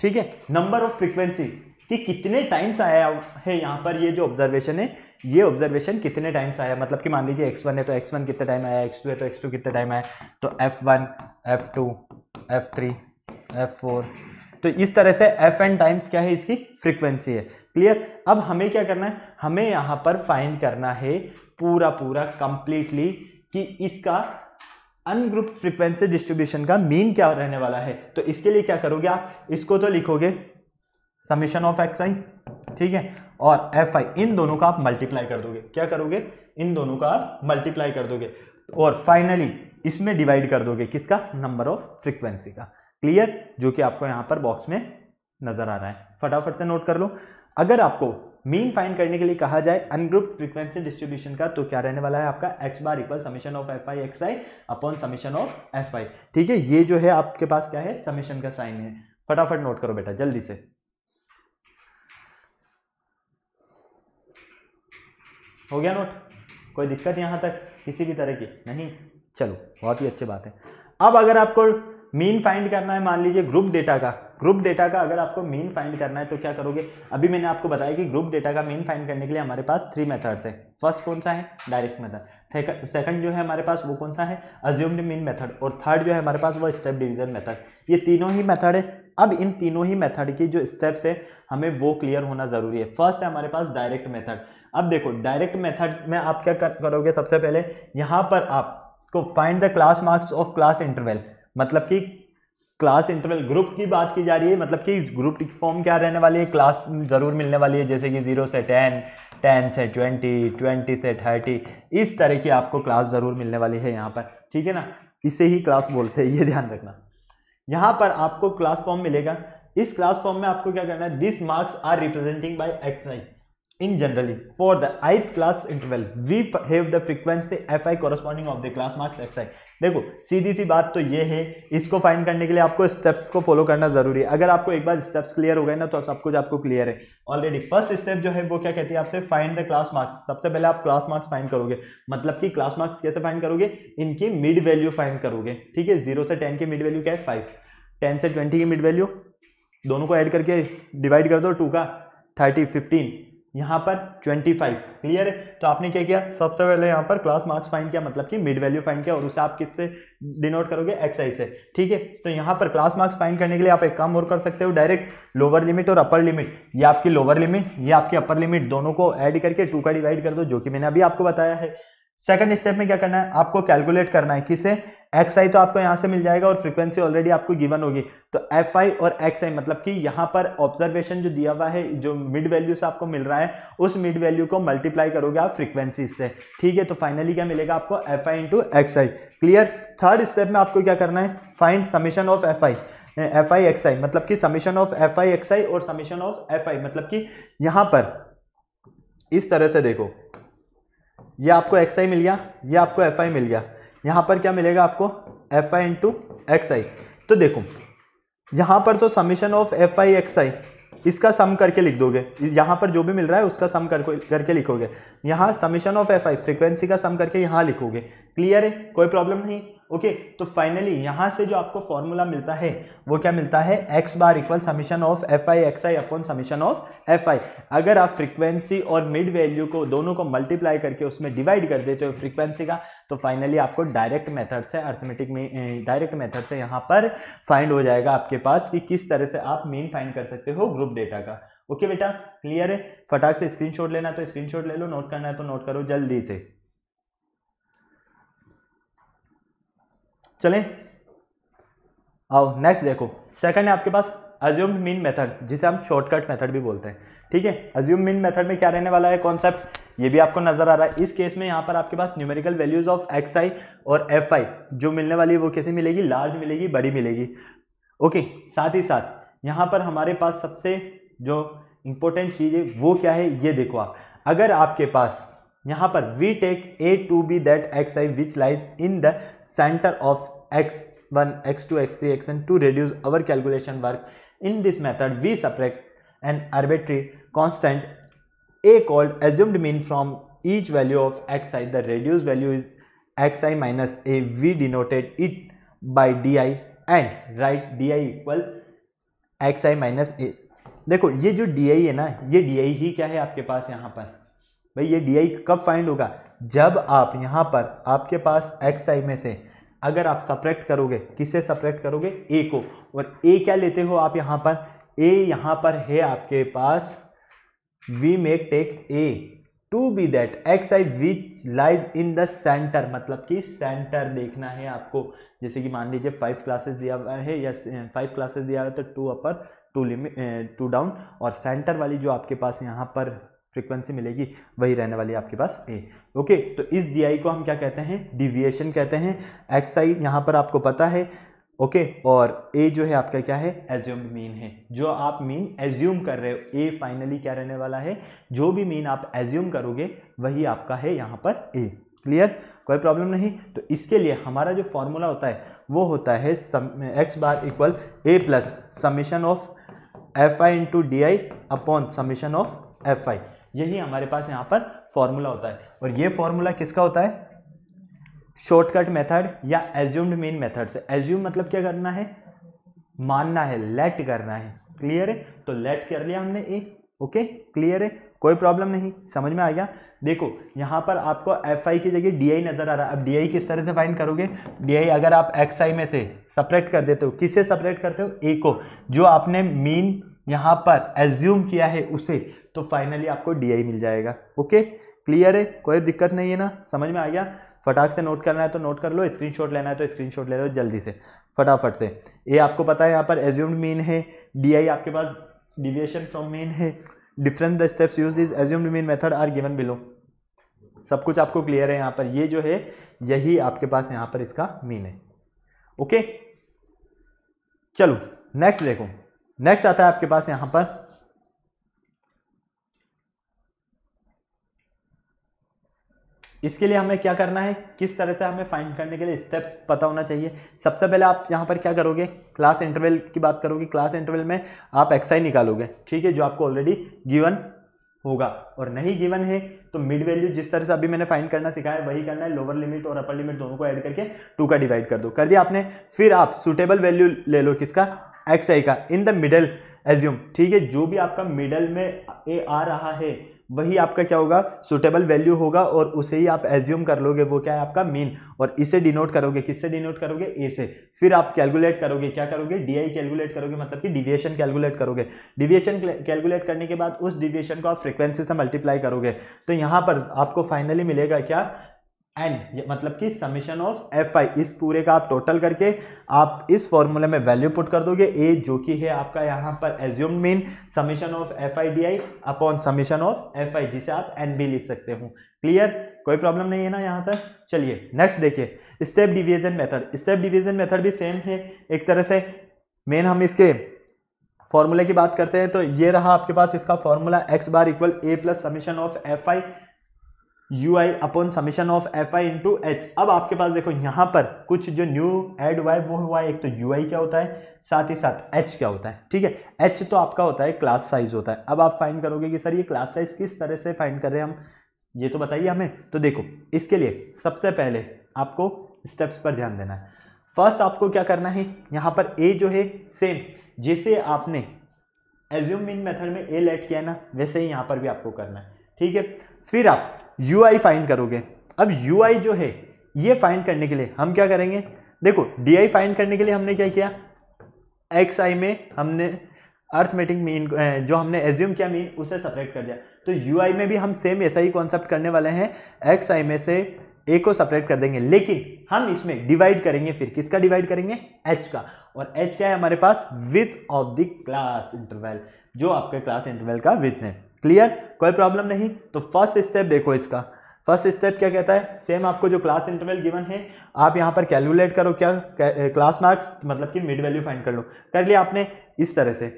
ठीक है नंबर ऑफ फ्रीक्वेंसी कि कितने टाइम्स आया है यहाँ पर ये जो ऑब्जर्वेशन है ये ऑब्जर्वेशन कितने टाइम्स आया मतलब कि मान लीजिए एक्स वन है तो एक्स वन कितने टाइम आया एक्स टू है तो एक्स टू कितने टाइम आया तो f one f two f three f four तो इस तरह से एफ एन टाइम्स क्या है इसकी फ्रीक्वेंसी है क्लियर अब हमें क्या करना है हमें यहाँ पर फाइंड करना है पूरा पूरा कंप्लीटली कि इसका अनग्रुप फ्रीक्वेंसी डिस्ट्रीब्यूशन का मीन क्या रहने वाला है तो इसके लिए क्या करोगे आप इसको तो लिखोगे समीशन ऑफ एक्स आई ठीक है और एफ आई इन दोनों का आप मल्टीप्लाई कर दोगे क्या करोगे इन दोनों का आप मल्टीप्लाई कर दोगे और फाइनली इसमें डिवाइड कर दोगे किसका नंबर ऑफ फ्रिक्वेंसी का क्लियर जो कि आपको यहां पर बॉक्स में नजर आ रहा है फटाफट से नोट कर लो अगर आपको मीन फाइंड करने के लिए कहा जाए अनग्रुप फ्रीक्वेंसी डिस्ट्रीब्यूशन का तो क्या रहने वाला है आपका x bar equal summation of f i x i upon summation of f i ठीक है ये जो है आपके पास क्या है समीशन का साइन है फटाफट नोट करो बेटा जल्दी से हो गया नोट कोई दिक्कत यहां तक किसी भी तरह की नहीं चलो बहुत ही अच्छी बात है अब अगर आपको मीन फाइंड करना है मान लीजिए ग्रुप डेटा का ग्रुप डेटा का अगर आपको मीन फाइंड करना है तो क्या करोगे अभी मैंने आपको बताया कि ग्रुप डेटा का मीन फाइंड करने के लिए हमारे पास थ्री मेथड्स है फर्स्ट कौन सा है डायरेक्ट मेथड सेकंड जो है हमारे पास वो कौन सा है अज्यूम्ड मीन मेथड और थर्ड जो है हमारे पास वो स्टेप डिवीजन मेथड ये तीनों ही मेथड है अब इन तीनों ही मेथड की जो स्टेप्स है हमें वो क्लियर होना जरूरी है फर्स्ट है हमारे पास डायरेक्ट मेथड अब देखो डायरेक्ट मेथड में आप क्या करोगे सबसे पहले यहाँ पर आप को find the class marks of class interval मतलब कि क्लास इंटरवल ग्रुप की बात की जा रही है मतलब कि ग्रुप की फॉर्म क्या रहने वाली है क्लास ज़रूर मिलने वाली है जैसे कि ज़ीरो से टेन टेन से ट्वेंटी ट्वेंटी से थर्टी इस तरह की आपको क्लास ज़रूर मिलने वाली है यहाँ पर ठीक है ना इसे ही क्लास बोलते हैं ये ध्यान रखना यहाँ पर आपको क्लास फॉर्म मिलेगा इस क्लास फॉर्म में आपको क्या करना है this marks are representing by x i in generally for the ith class interval we have the frequency fi corresponding of the class marks xi देखो सीधी सी बात तो ये है इसको फाइन करने के लिए आपको स्टेप्स को फॉलो करना जरूरी है अगर आपको एक बार स्टेप्स क्लियर हो गए ना तो सब कुछ आपको क्लियर है ऑलरेडी फर्स्ट स्टेप जो है वो क्या कहती है आपसे फाइन द क्लास मार्क्स सबसे पहले आप क्लास मार्क्स फाइन करोगे मतलब कि क्लास मार्क्स कैसे फाइन करोगे इनकी मिड वैल्यू फाइन करोगे ठीक है जीरो से टेन की मिड वैल्यू क्या है फाइव टेन से ट्वेंटी की मिड वैल्यू दोनों को एड करके डिवाइड कर दो टू का थर्टी फिफ्टीन यहाँ पर 25 क्लियर है तो आपने क्या किया सबसे पहले यहाँ पर क्लास मार्क्स फाइंड किया मतलब कि मिड वैल्यू फाइंड किया और उसे आप किससे डिनोट करोगे एक्साइज से ठीक है तो यहाँ पर क्लास मार्क्स फाइंड करने के लिए आप एक काम और कर सकते हो डायरेक्ट लोअर लिमिट और अपर लिमिट ये आपकी लोअर लिमिट ये आपकी अपर लिमिट दोनों को ऐड करके टू का डिवाइड कर दो जो कि मैंने अभी आपको बताया है सेकंड स्टेप में क्या करना है आपको कैलकुलेट करना है किसे एक्स आई तो आपको यहाँ से मिल जाएगा और फ्रीक्वेंसी ऑलरेडी आपको गिवन होगी तो एफ आई और एक्स आई मतलब कि यहाँ पर ऑब्जर्वेशन जो दिया हुआ है जो मिड वैल्यू से आपको मिल रहा है उस मिड वैल्यू को मल्टीप्लाई करोगे आप फ्रीक्वेंसी से ठीक है तो फाइनली क्या मिलेगा आपको f i into x i clear third step में आपको क्या करना है find summation of f i f i x i मतलब कि summation of f i x i और समीशन ऑफ एफ आई मतलब कि यहाँ पर इस तरह से देखो ये आपको एक्स आई मिल गया ये आपको एफ आई मिल गया यहाँ पर क्या मिलेगा आपको f i into x i तो देखो यहाँ पर तो summation of f i x i इसका सम करके लिख दोगे यहाँ पर जो भी मिल रहा है उसका सम कर, करके लिखोगे यहाँ summation of f i frequency का सम करके यहाँ लिखोगे क्लियर है कोई प्रॉब्लम नहीं ओके तो फाइनली यहां से जो आपको फॉर्मूला मिलता है वो क्या मिलता है x bar equal summation of f i x i upon summation of f i अगर आप फ्रीक्वेंसी और मिड वैल्यू को दोनों को मल्टीप्लाई करके उसमें डिवाइड कर देते हो फ्रीक्वेंसी का तो फाइनली आपको डायरेक्ट मेथड से अर्थमेटिक में डायरेक्ट मेथड से यहाँ पर फाइंड हो जाएगा आपके पास कि किस तरह से आप मेन फाइंड कर सकते हो ग्रुप डेटा का ओके बेटा क्लियर है फटाक से स्क्रीनशॉट लेना तो स्क्रीनशॉट ले लो नोट करना है तो नोट करो जल्दी से चलें आओ नेक्स्ट देखो सेकंड है आपके पास अज्यूम मीन मेथड जिसे हम शॉर्टकट मेथड भी बोलते हैं ठीक है अज्यूम मीन मेथड में क्या रहने वाला है कॉन्सेप्ट ये भी आपको नजर आ रहा है इस केस में यहाँ पर आपके पास numerical values of x i और एफ आई जो मिलने वाली है वो कैसे मिलेगी लार्ज मिलेगी बड़ी मिलेगी ओके साथ ही साथ यहाँ पर हमारे पास सबसे जो इंपॉर्टेंट चीज़ है वो क्या है ये देखो आप अगर आपके पास यहाँ पर we take a to be that x i which lies in the center of x1, x2, x3, xn to reduce our calculation work. In this method, we subtract an arbitrary constant a called assumed mean from each value of xi. The reduced value is xi minus a. We denoted it by di and write di equal xi minus a. देखो ये जो di है ना ये di ही क्या है आपके पास यहाँ पर भाई ये di कब फाइंड होगा जब आप यहाँ पर आपके पास xi में से अगर आप सपरेक्ट करोगे किसे सपरेक्ट करोगे ए को और ए क्या लेते हो आप यहाँ पर ए यहाँ पर है आपके पास we make take a to be that x i which lies in the centre मतलब कि सेंटर देखना है आपको जैसे कि मान लीजिए फाइव क्लासेस दिया हुआ है या फाइव क्लासेस दिया हुआ है तो to upper to limit to down और सेंटर वाली जो आपके पास यहाँ पर फ्रीक्वेंसी मिलेगी वही रहने वाली आपके पास ए ओके तो इस डी को हम क्या कहते हैं डिविएशन कहते हैं एक्स आई यहाँ पर आपको पता है ओके और ए जो है आपका क्या है एज्यूम मीन है जो आप मीन एज्यूम कर रहे हो ए फाइनली क्या रहने वाला है जो भी मीन आप एज्यूम करोगे वही आपका है यहाँ पर ए क्लियर कोई प्रॉब्लम नहीं तो इसके लिए हमारा जो फॉर्मूला होता है वो होता है x bar equal a plus summation of f i into d i upon summation of f i यही हमारे पास यहाँ पर फॉर्मूला होता है और ये फॉर्मूला किसका होता है शॉर्टकट मेथड या एज्यूम्ड मेन मेथड से एज्यूम मतलब क्या करना है मानना है लेट करना है क्लियर है तो लेट कर लिया हमने ए ओके क्लियर है कोई प्रॉब्लम नहीं समझ में आ गया देखो यहाँ पर आपको एफ आई की जगह डी आई नज़र आ रहा है अब डी आई किस तरह से फाइंड करोगे डी आई अगर आप एक्स आई में से सपरेट कर देते हो किसे सपरेट करते हो ए को जो आपने मीन यहाँ पर एज्यूम किया है उसे तो फाइनली आपको डी मिल जाएगा ओके क्लियर है कोई दिक्कत नहीं है ना समझ में आ गया फटाक से नोट करना है तो नोट कर लो स्क्रीनशॉट लेना है तो स्क्रीनशॉट ले लो जल्दी से फटाफट से ये आपको पता है यहाँ पर एज्यूम्ड मीन है डी आपके पास डिविएशन फ्रॉम मीन है different the steps use this assumed mean method are given below सब कुछ आपको क्लियर है यहाँ पर ये जो है यही आपके पास यहाँ पर इसका मीन है ओके चलो नेक्स्ट देखो नेक्स्ट आता है आपके पास यहाँ पर इसके लिए हमें क्या करना है किस तरह से हमें फाइंड करने के लिए स्टेप्स पता होना चाहिए सबसे पहले आप यहाँ पर क्या करोगे क्लास इंटरवल की बात करोगे क्लास इंटरवल में आप एक्स आई निकालोगे ठीक है जो आपको ऑलरेडी गिवन होगा और नहीं गिवन है तो मिड वैल्यू जिस तरह से अभी मैंने फाइंड करना सिखाया है वही करना है लोअर लिमिट और अपर लिमिट दोनों को ऐड करके टू का डिवाइड कर दो कर दिया आपने फिर आप सुटेबल वैल्यू ले लो किसका एक्स आई का इन द मिडल एज्यूम ठीक है जो भी आपका मिडल में ए आ रहा है वही आपका क्या होगा सुटेबल वैल्यू होगा और उसे ही आप एज्यूम कर लोगे वो क्या है आपका मीन और इसे डिनोट करोगे किससे डिनोट करोगे ए से फिर आप कैलकुलेट करोगे क्या करोगे डी आई कैलकुलेट करोगे मतलब कि डिविएशन कैलकुलेट करोगे डिविएशन कैलकुलेट करने के बाद उस डिविएशन को आप फ्रिक्वेंसी से मल्टीप्लाई करोगे तो यहाँ पर आपको फाइनली मिलेगा क्या एन मतलब कि समीशन ऑफ एफ आई इस पूरे का आप टोटल करके आप इस फॉर्मूले में वैल्यू पुट कर दोगे ए जो कि है आपका यहाँ पर assume mean summation of f i d i upon summation of f i जिसे आप एन भी लिख सकते हो क्लियर कोई प्रॉब्लम नहीं है ना यहाँ तक चलिए नेक्स्ट देखिए step division method step division method भी सेम है एक तरह से मेन हम इसके फॉर्मूले की बात करते हैं तो ये रहा आपके पास इसका formula x bar equal a plus summation of f i u i upon summation of f i into h अब आपके पास देखो यहाँ पर कुछ जो न्यू एड हुआ है वो हुआ है एक तो यू आई क्या होता है साथ ही साथ एच क्या होता है ठीक है एच तो आपका होता है क्लास साइज होता है अब आप फाइंड करोगे कि सर ये क्लास साइज किस तरह से फाइंड कर रहे हैं हम ये तो बताइए हमें तो देखो इसके लिए सबसे पहले आपको स्टेप्स पर ध्यान देना है फर्स्ट आपको क्या करना है यहाँ पर ए जो है सेम जैसे आपने एज्यूम मीन मेथड में ए लेट किया है ना वैसे ही यहाँ पर भी आपको करना है ठीक है फिर आप यू आई फाइंड करोगे अब यू आई जो है ये फाइंड करने के लिए हम क्या करेंगे देखो डी आई फाइंड करने के लिए हमने क्या किया एक्स आई में हमने अर्थ अर्थमेटिक मीन जो हमने एज्यूम किया मीन उसे सेपरेट कर दिया तो यू आई में भी हम सेम ऐसा ही कॉन्सेप्ट करने वाले हैं एक्स आई में से ए को सेपरेट कर देंगे लेकिन हम इसमें डिवाइड करेंगे फिर किसका डिवाइड करेंगे एच का और एच क्या है हमारे पास width of the class interval जो आपके क्लास इंटरवल का विथ है क्लियर कोई प्रॉब्लम नहीं तो फर्स्ट स्टेप देखो इसका फर्स्ट स्टेप क्या कहता है सेम आपको जो क्लास इंटरवल गिवन है आप यहाँ पर कैलकुलेट करो क्या क्लास मार्क्स मतलब कि मिड वैल्यू फाइंड कर लो कर लिया आपने इस तरह से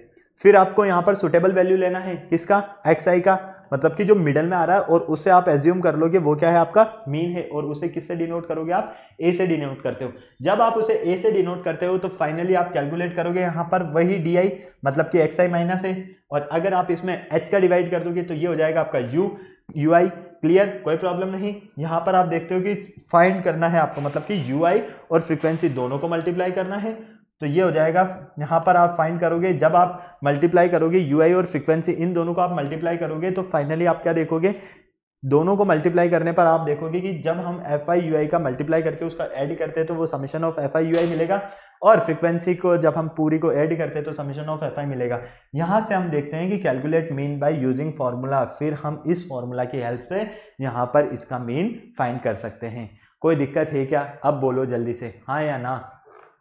फिर आपको यहाँ पर सुटेबल वैल्यू लेना है किसका एक्स आई का मतलब कि जो मिडल में आ रहा है और उसे आप एज्यूम कर लो कि वो क्या है आपका मीन है और उसे किससे डिनोट करोगे आप ए से डिनोट करते हो जब आप उसे ए से डिनोट करते हो तो फाइनली आप कैलकुलेट करोगे यहाँ पर वही डी आई मतलब कि एक्स आई माइनस है और अगर आप इसमें एच का डिवाइड कर दोगे तो ये हो जाएगा आपका यू यू आई क्लियर कोई प्रॉब्लम नहीं यहाँ पर आप देखते हो कि फाइंड करना है आपको मतलब कि यू आई और फ्रिक्वेंसी दोनों को मल्टीप्लाई करना है तो ये हो जाएगा यहाँ पर आप फाइंड करोगे जब आप मल्टीप्लाई करोगे यू और फ्रिक्वेंसी इन दोनों को आप मल्टीप्लाई करोगे तो फाइनली आप क्या देखोगे दोनों को मल्टीप्लाई करने पर आप देखोगे कि जब हम एफ आई यू आई का मल्टीप्लाई करके उसका ऐड करते हैं तो वो summation of f i u i मिलेगा और फ्रिक्वेंसी को जब हम पूरी को ऐड करते हैं तो समीशन ऑफ एफ आई मिलेगा यहाँ से हम देखते हैं कि calculate mean by using formula फिर हम इस फार्मूला की हेल्प से यहाँ पर इसका मीन फाइंड कर सकते हैं कोई दिक्कत है क्या अब बोलो जल्दी से हाँ या ना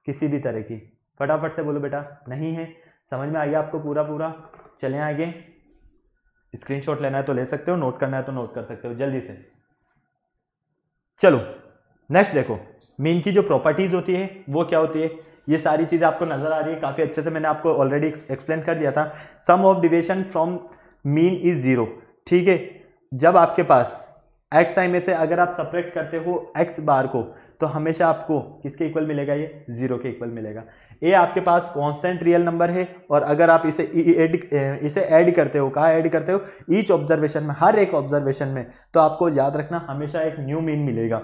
किसी भी तरह की फटाफट से बोलो बेटा नहीं है समझ में आ गया आपको पूरा पूरा चले आगे स्क्रीनशॉट लेना है तो ले सकते हो नोट करना है तो नोट कर सकते हो जल्दी से चलो नेक्स्ट देखो मीन की जो प्रॉपर्टीज़ होती है वो क्या होती है ये सारी चीज़ें आपको नज़र आ रही है काफ़ी अच्छे से मैंने आपको ऑलरेडी एक्सप्लेन कर दिया था sum of deviation from mean is zero ठीक है जब आपके पास एक्स आई में से अगर आप सपरेट करते हो एक्स बार को तो हमेशा आपको किसके इक्वल मिलेगा ये जीरो के इक्वल मिलेगा ए आपके पास कॉन्स्टेंट रियल नंबर है और अगर आप इसे e, e, एड इसे ऐड करते हो कहाँ ऐड करते हो ईच ऑब्जर्वेशन में हर एक ऑब्जर्वेशन में तो आपको याद रखना हमेशा एक न्यू मीन मिलेगा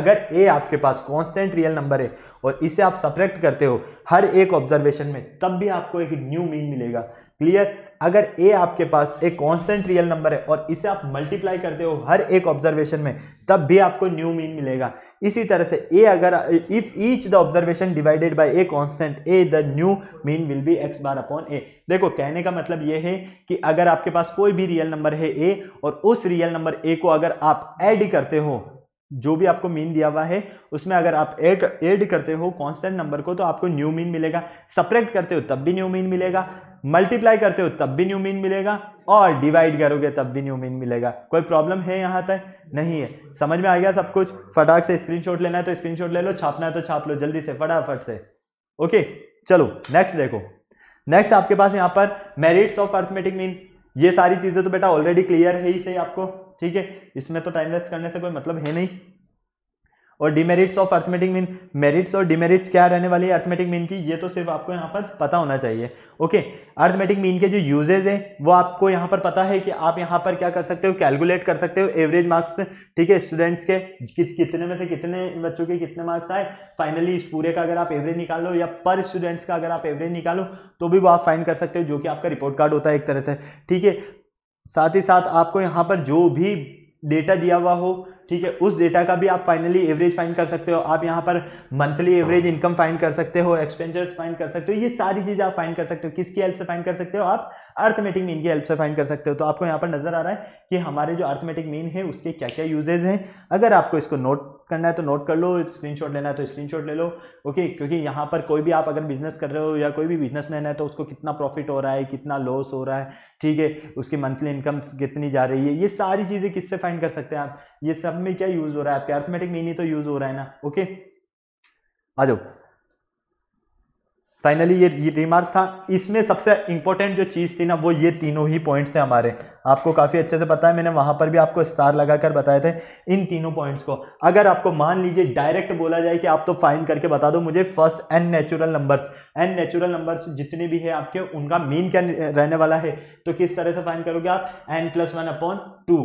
अगर ए आपके पास कॉन्स्टेंट रियल नंबर है और इसे आप सप्रेक्ट करते हो हर एक ऑब्जर्वेशन में तब भी आपको एक न्यू मीन मिलेगा क्लियर अगर ए आपके पास एक कांस्टेंट रियल नंबर है और इसे आप मल्टीप्लाई करते हो हर एक ऑब्जर्वेशन में तब भी आपको न्यू मीन मिलेगा इसी तरह से ए अगर if each the observation divided by a constant a the new mean will be x bar upon a देखो कहने का मतलब यह है कि अगर आपके पास कोई भी रियल नंबर है ए और उस रियल नंबर ए को अगर आप एड करते हो जो भी आपको मीन दिया हुआ है उसमें अगर आप एड एड करते हो कांस्टेंट नंबर को तो आपको न्यू मीन मिलेगा सपरेक्ट करते हो तब भी न्यू मीन मिलेगा मल्टीप्लाई करते हो तब भी न्यू मीन मिलेगा और डिवाइड करोगे तब भी न्यू मीन मिलेगा कोई प्रॉब्लम है यहाँ तक नहीं है समझ में आ गया सब कुछ फटाक से स्क्रीनशॉट लेना है तो स्क्रीनशॉट ले लो छापना है तो छाप लो जल्दी से फटाफट से ओके चलो नेक्स्ट देखो नेक्स्ट आपके पास यहाँ पर मेरिट्स ऑफ अर्थमेटिक मीन ये सारी चीज़ें तो बेटा ऑलरेडी क्लियर है ही सही आपको ठीक है इसमें तो टाइम वेस्ट करने से कोई मतलब है नहीं और demerits of arithmetic mean merits और डिमेरिट्स क्या रहने वाली है अर्थमेटिक मीन की ये तो सिर्फ आपको यहाँ पर पता होना चाहिए ओके अर्थमेटिक मीन के जो यूजेज हैं वो आपको यहाँ पर पता है कि आप यहाँ पर क्या कर सकते हो कैलकुलेट कर सकते हो एवरेज मार्क्स ठीक है स्टूडेंट्स के कि, कितने में से कितने बच्चों के कितने मार्क्स आए फाइनली इस पूरे का अगर आप एवरेज निकालो या पर स्टूडेंट्स का अगर आप एवरेज निकालो तो भी वो आप फाइन कर सकते हो जो कि आपका रिपोर्ट कार्ड होता है एक तरह से ठीक है साथ ही साथ आपको यहाँ पर जो भी डेटा दिया हुआ हो ठीक है उस डेटा का भी आप फाइनली एवरेज फाइंड कर सकते हो आप यहाँ पर मंथली एवरेज इनकम फाइंड कर सकते हो एक्सपेंचर्स फाइंड कर सकते हो ये सारी चीज़ आप फाइंड कर सकते हो किसकी हेल्प से फाइंड कर सकते हो आप अर्थमेटिक मीन की हेल्प से फाइंड कर सकते हो तो आपको यहाँ पर नजर आ रहा है कि हमारे जो अर्थमेटिक मीन है उसके क्या क्या यूजेज हैं अगर आपको इसको नोट करना है तो नोट कर लो स्क्रीनशॉट लेना है तो स्क्रीन ले लो ओके क्योंकि यहाँ पर कोई भी आप अगर बिजनेस कर रहे हो या कोई भी बिजनेसमैन है तो उसको कितना प्रॉफिट हो रहा है कितना लॉस हो रहा है ठीक है उसकी मंथली इनकम कितनी जा रही है ये सारी चीज़ें किससे फाइंड कर सकते हैं आप ये सब में क्या यूज़ हो रहा है आपके अर्थमेटिक मीनिंग तो यूज़ हो रहा है ना ओके आ जाओ फाइनली ये रिमार्क था इसमें सबसे इंपॉर्टेंट जो चीज़ थी ना वो ये तीनों ही पॉइंट्स थे हमारे आपको काफ़ी अच्छे से पता है मैंने वहाँ पर भी आपको स्टार लगाकर बताए थे इन तीनों पॉइंट्स को अगर आपको मान लीजिए डायरेक्ट बोला जाए कि आप तो फाइन करके बता दो मुझे first n natural numbers n natural numbers जितने भी है आपके उनका मीन क्या रहने वाला है तो किस तरह से फाइन करोगे आप n plus one upon two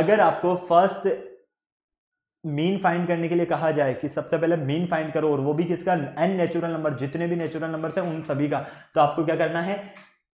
अगर आपको फर्स्ट मीन फाइंड करने के लिए कहा जाए कि सबसे पहले मीन फाइंड करो और वो भी किसका एन नेचुरल नंबर जितने भी नेचुरल नंबर है उन सभी का तो आपको क्या करना है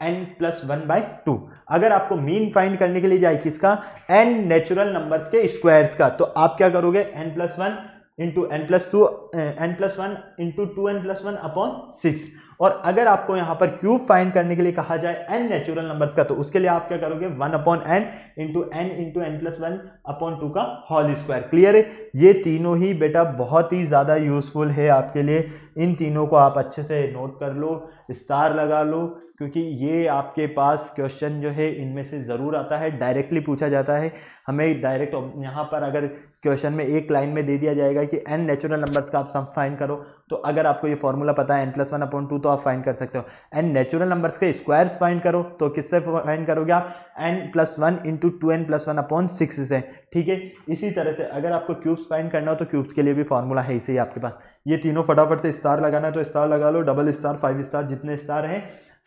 n plus one by two अगर आपको मीन फाइंड करने के लिए जाए किसका एन नेचुरल नंबर के स्क्वायर्स का तो आप क्या करोगे n plus one into n plus two n plus one into two n plus one upon six और अगर आपको यहाँ पर क्यूब फाइन करने के लिए कहा जाए एन नेचुरल नंबर्स का तो उसके लिए आप क्या करोगे one upon n into n into n plus one upon two का होल स्क्वायर क्लियर है ये तीनों ही बेटा बहुत ही ज़्यादा यूजफुल है आपके लिए इन तीनों को आप अच्छे से नोट कर लो स्टार लगा लो क्योंकि ये आपके पास क्वेश्चन जो है इनमें से ज़रूर आता है डायरेक्टली पूछा जाता है हमें डायरेक्ट यहाँ पर अगर क्वेश्चन में एक लाइन में दे दिया जाएगा कि एन नेचुरल नंबर्स का आप सम फाइन करो तो अगर आपको ये फॉर्मूला पता है n plus one upon two तो आप फाइंड कर सकते हो एंड नेचुरल नंबर्स के स्क्वायर्स फाइंड करो तो किससे फाइंड करोगे आप n plus one into two n plus one upon six से ठीक है इसी तरह से अगर आपको क्यूब्स फाइंड करना हो तो क्यूब्स के लिए भी फॉर्मूला है इसे ही आपके पास ये तीनों फटाफट से स्टार लगाना है तो स्टार लगा लो डबल स्टार फाइव स्टार जितने स्टार हैं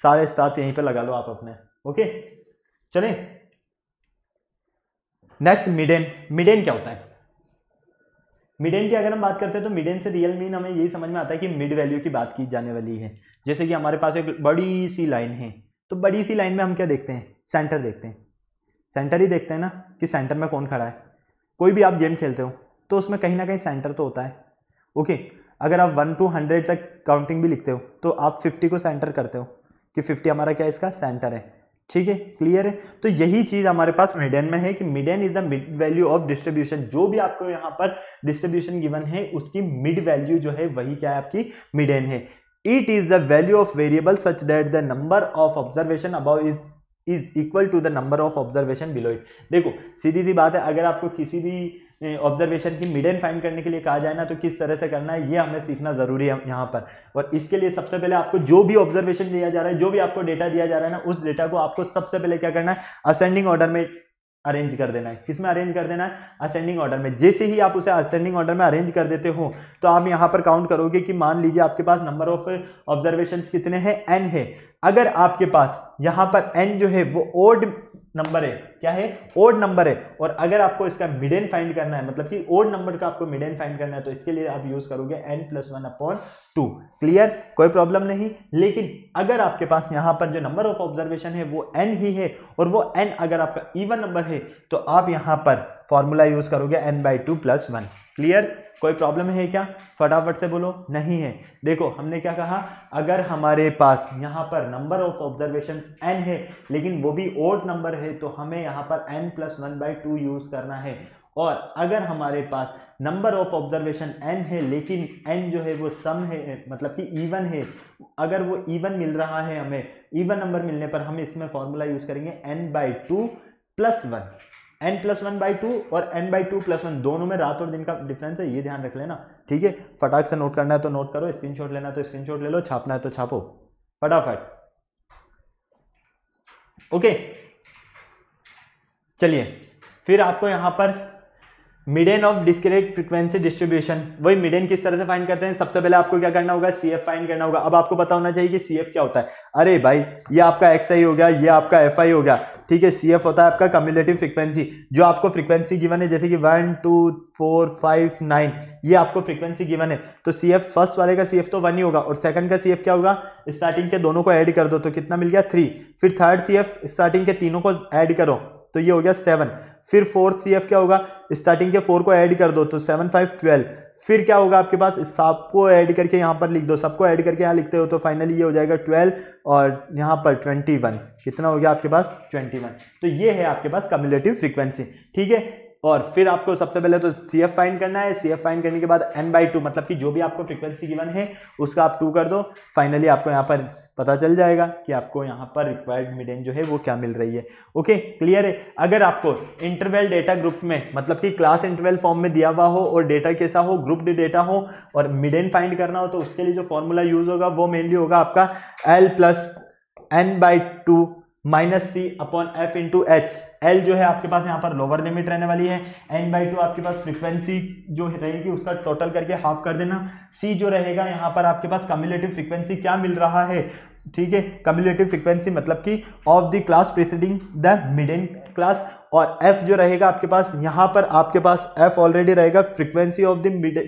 सारे स्टार्स यहीं पर लगा लो आप अपने ओके चलें नेक्स्ट मिडेन मिडेन क्या होता है मिडेन की अगर हम बात करते हैं तो मिडेन से रियल मीन हमें यही समझ में आता है कि मिड वैल्यू की बात की जाने वाली है जैसे कि हमारे पास एक बड़ी सी लाइन है तो बड़ी सी लाइन में हम क्या देखते हैं सेंटर देखते हैं सेंटर ही देखते हैं ना कि सेंटर में कौन खड़ा है कोई भी आप गेम खेलते हो तो उसमें कहीं ना कहीं सेंटर तो होता है ओके अगर आप वन टू हंड्रेड तक काउंटिंग भी लिखते हो तो आप फिफ्टी को सेंटर करते हो कि फिफ्टी हमारा क्या है इसका सेंटर है ठीक है क्लियर है तो यही चीज हमारे पास मिडन में है कि median is the mid value of distribution जो भी आपको यहाँ पर डिस्ट्रीब्यूशन गिवन है उसकी मिड वैल्यू जो है वही क्या है आपकी मिडन है it is the value of variable such that the number of observation above is is equal to the number of observation below it देखो सीधी सी बात है अगर आपको किसी भी ऑब्जर्वेशन की मिडन फाइंड करने के लिए कहा जाए ना तो किस तरह से करना है ये हमें सीखना ज़रूरी है यहाँ पर और इसके लिए सबसे पहले आपको जो भी ऑब्जर्वेशन दिया जा रहा है जो भी आपको डेटा दिया जा रहा है ना उस डेटा को आपको सबसे पहले क्या करना है असेंडिंग ऑर्डर में अरेंज कर देना है किसमें अरेंज कर देना है असेंडिंग ऑर्डर में जैसे ही आप उसे असेंडिंग ऑर्डर में अरेंज कर देते हो तो आप यहाँ पर काउंट करोगे कि मान लीजिए आपके पास नंबर ऑफ ऑब्जर्वेशन कितने हैं एन है अगर आपके पास यहाँ पर एन जो है वो ओड नंबर है क्या है ओड नंबर है और अगर आपको इसका मिडेन फाइंड करना है मतलब कि ओड नंबर का आपको मिडेन फाइंड करना है तो इसके लिए आप यूज करोगे n plus one upon two clear कोई प्रॉब्लम नहीं लेकिन अगर आपके पास यहां पर जो नंबर ऑफ ऑब्जर्वेशन है वो एन ही है और वो एन अगर आपका इवन नंबर है तो आप यहां पर फॉर्मूला यूज करोगे n by two plus one clear कोई प्रॉब्लम है क्या फटाफट से बोलो नहीं है देखो हमने क्या कहा अगर हमारे पास यहाँ पर नंबर ऑफ ऑब्जर्वेशन एन है लेकिन वो भी ओल्ड नंबर है तो हमें यहाँ पर n plus one by two use करना है और अगर हमारे पास नंबर ऑफ ऑब्जर्वेशन एन है लेकिन एन जो है वो सम है मतलब कि ईवन है अगर वो ईवन मिल रहा है हमें ईवन नंबर मिलने पर हम इसमें फॉर्मूला यूज़ करेंगे n by two plus one n plus one by two और n by two plus one दोनों में रात और दिन का डिफरेंस है ये ध्यान रख लेना ठीक है फटाक से नोट करना है तो नोट करो स्क्रीनशॉट लेना है तो स्क्रीनशॉट ले लो छापना है तो छापो फटाफट ओके चलिए फिर आपको यहां पर median of discrete frequency distribution वही मिडेन किस तरह से फाइंड करते हैं सबसे पहले आपको क्या करना होगा सी एफ फाइंड करना होगा अब आपको पता होना चाहिए कि सी एफ क्या होता है अरे भाई ये आपका एक्स आई हो गया ये आपका एफ आई हो गया ठीक है सी एफ होता है आपका कम्युलेटिव फ्रिक्वेंसी जो आपको फ्रिक्वेंसी गिवन है जैसे कि one two four five nine ये आपको फ्रिक्वेंसी गिवन है तो सी एफ फर्स्ट वाले का सी एफ तो वन ही होगा और सेकंड का सी एफ क्या होगा स्टार्टिंग के दोनों को ऐड कर दो तो कितना मिल गया थ्री फिर थर्ड सी एफ स्टार्टिंग के तीनों को ऐड करो तो ये हो गया सेवन फिर फोर सी एफ क्या होगा स्टार्टिंग के फोर को ऐड कर दो तो सेवन फाइव ट्वेल्व फिर क्या होगा आपके पास सबको ऐड करके यहाँ पर लिख दो सबको ऐड करके यहाँ लिखते हो तो फाइनली ये हो जाएगा ट्वेल्व और यहाँ पर ट्वेंटी वन कितना हो गया आपके पास ट्वेंटी वन तो ये है आपके पास कम्युलेटिव फ्रिक्वेंसी ठीक है और फिर आपको सबसे पहले तो सी एफ फाइन करना है सी एफ फाइन करने के बाद एन बाई टू मतलब कि जो भी आपको फ्रिक्वेंसी गिवन है उसका आप टू कर दो फाइनली आपको यहाँ पर पता चल जाएगा कि आपको यहाँ पर रिक्वायर्ड मिडेन जो है वो क्या मिल रही है ओके क्लियर है अगर आपको इंटरवेल डेटा ग्रुप में मतलब कि क्लास इंटरवेल फॉर्म में दिया हुआ हो और डेटा कैसा हो ग्रुप डेटा हो और मिडेन फाइंड करना हो तो उसके लिए जो फॉर्मूला यूज़ होगा वो मेनली होगा आपका l plus n by two minus c upon f into h l जो है आपके पास यहाँ पर लोअर लिमिट रहने वाली है एन बाई टू आपके पास फ्रीक्वेंसी जो रहेगी उसका टोटल करके हाफ कर देना सी जो रहेगा यहाँ पर आपके पास कम्युलेटिव फ्रीक्वेंसी क्या मिल रहा है ठीक है कम्युलेटिव फ्रीक्वेंसी मतलब कि of the class preceding the median class और एफ जो रहेगा आपके पास यहाँ पर आपके पास एफ ऑलरेडी रहेगा frequency of the mid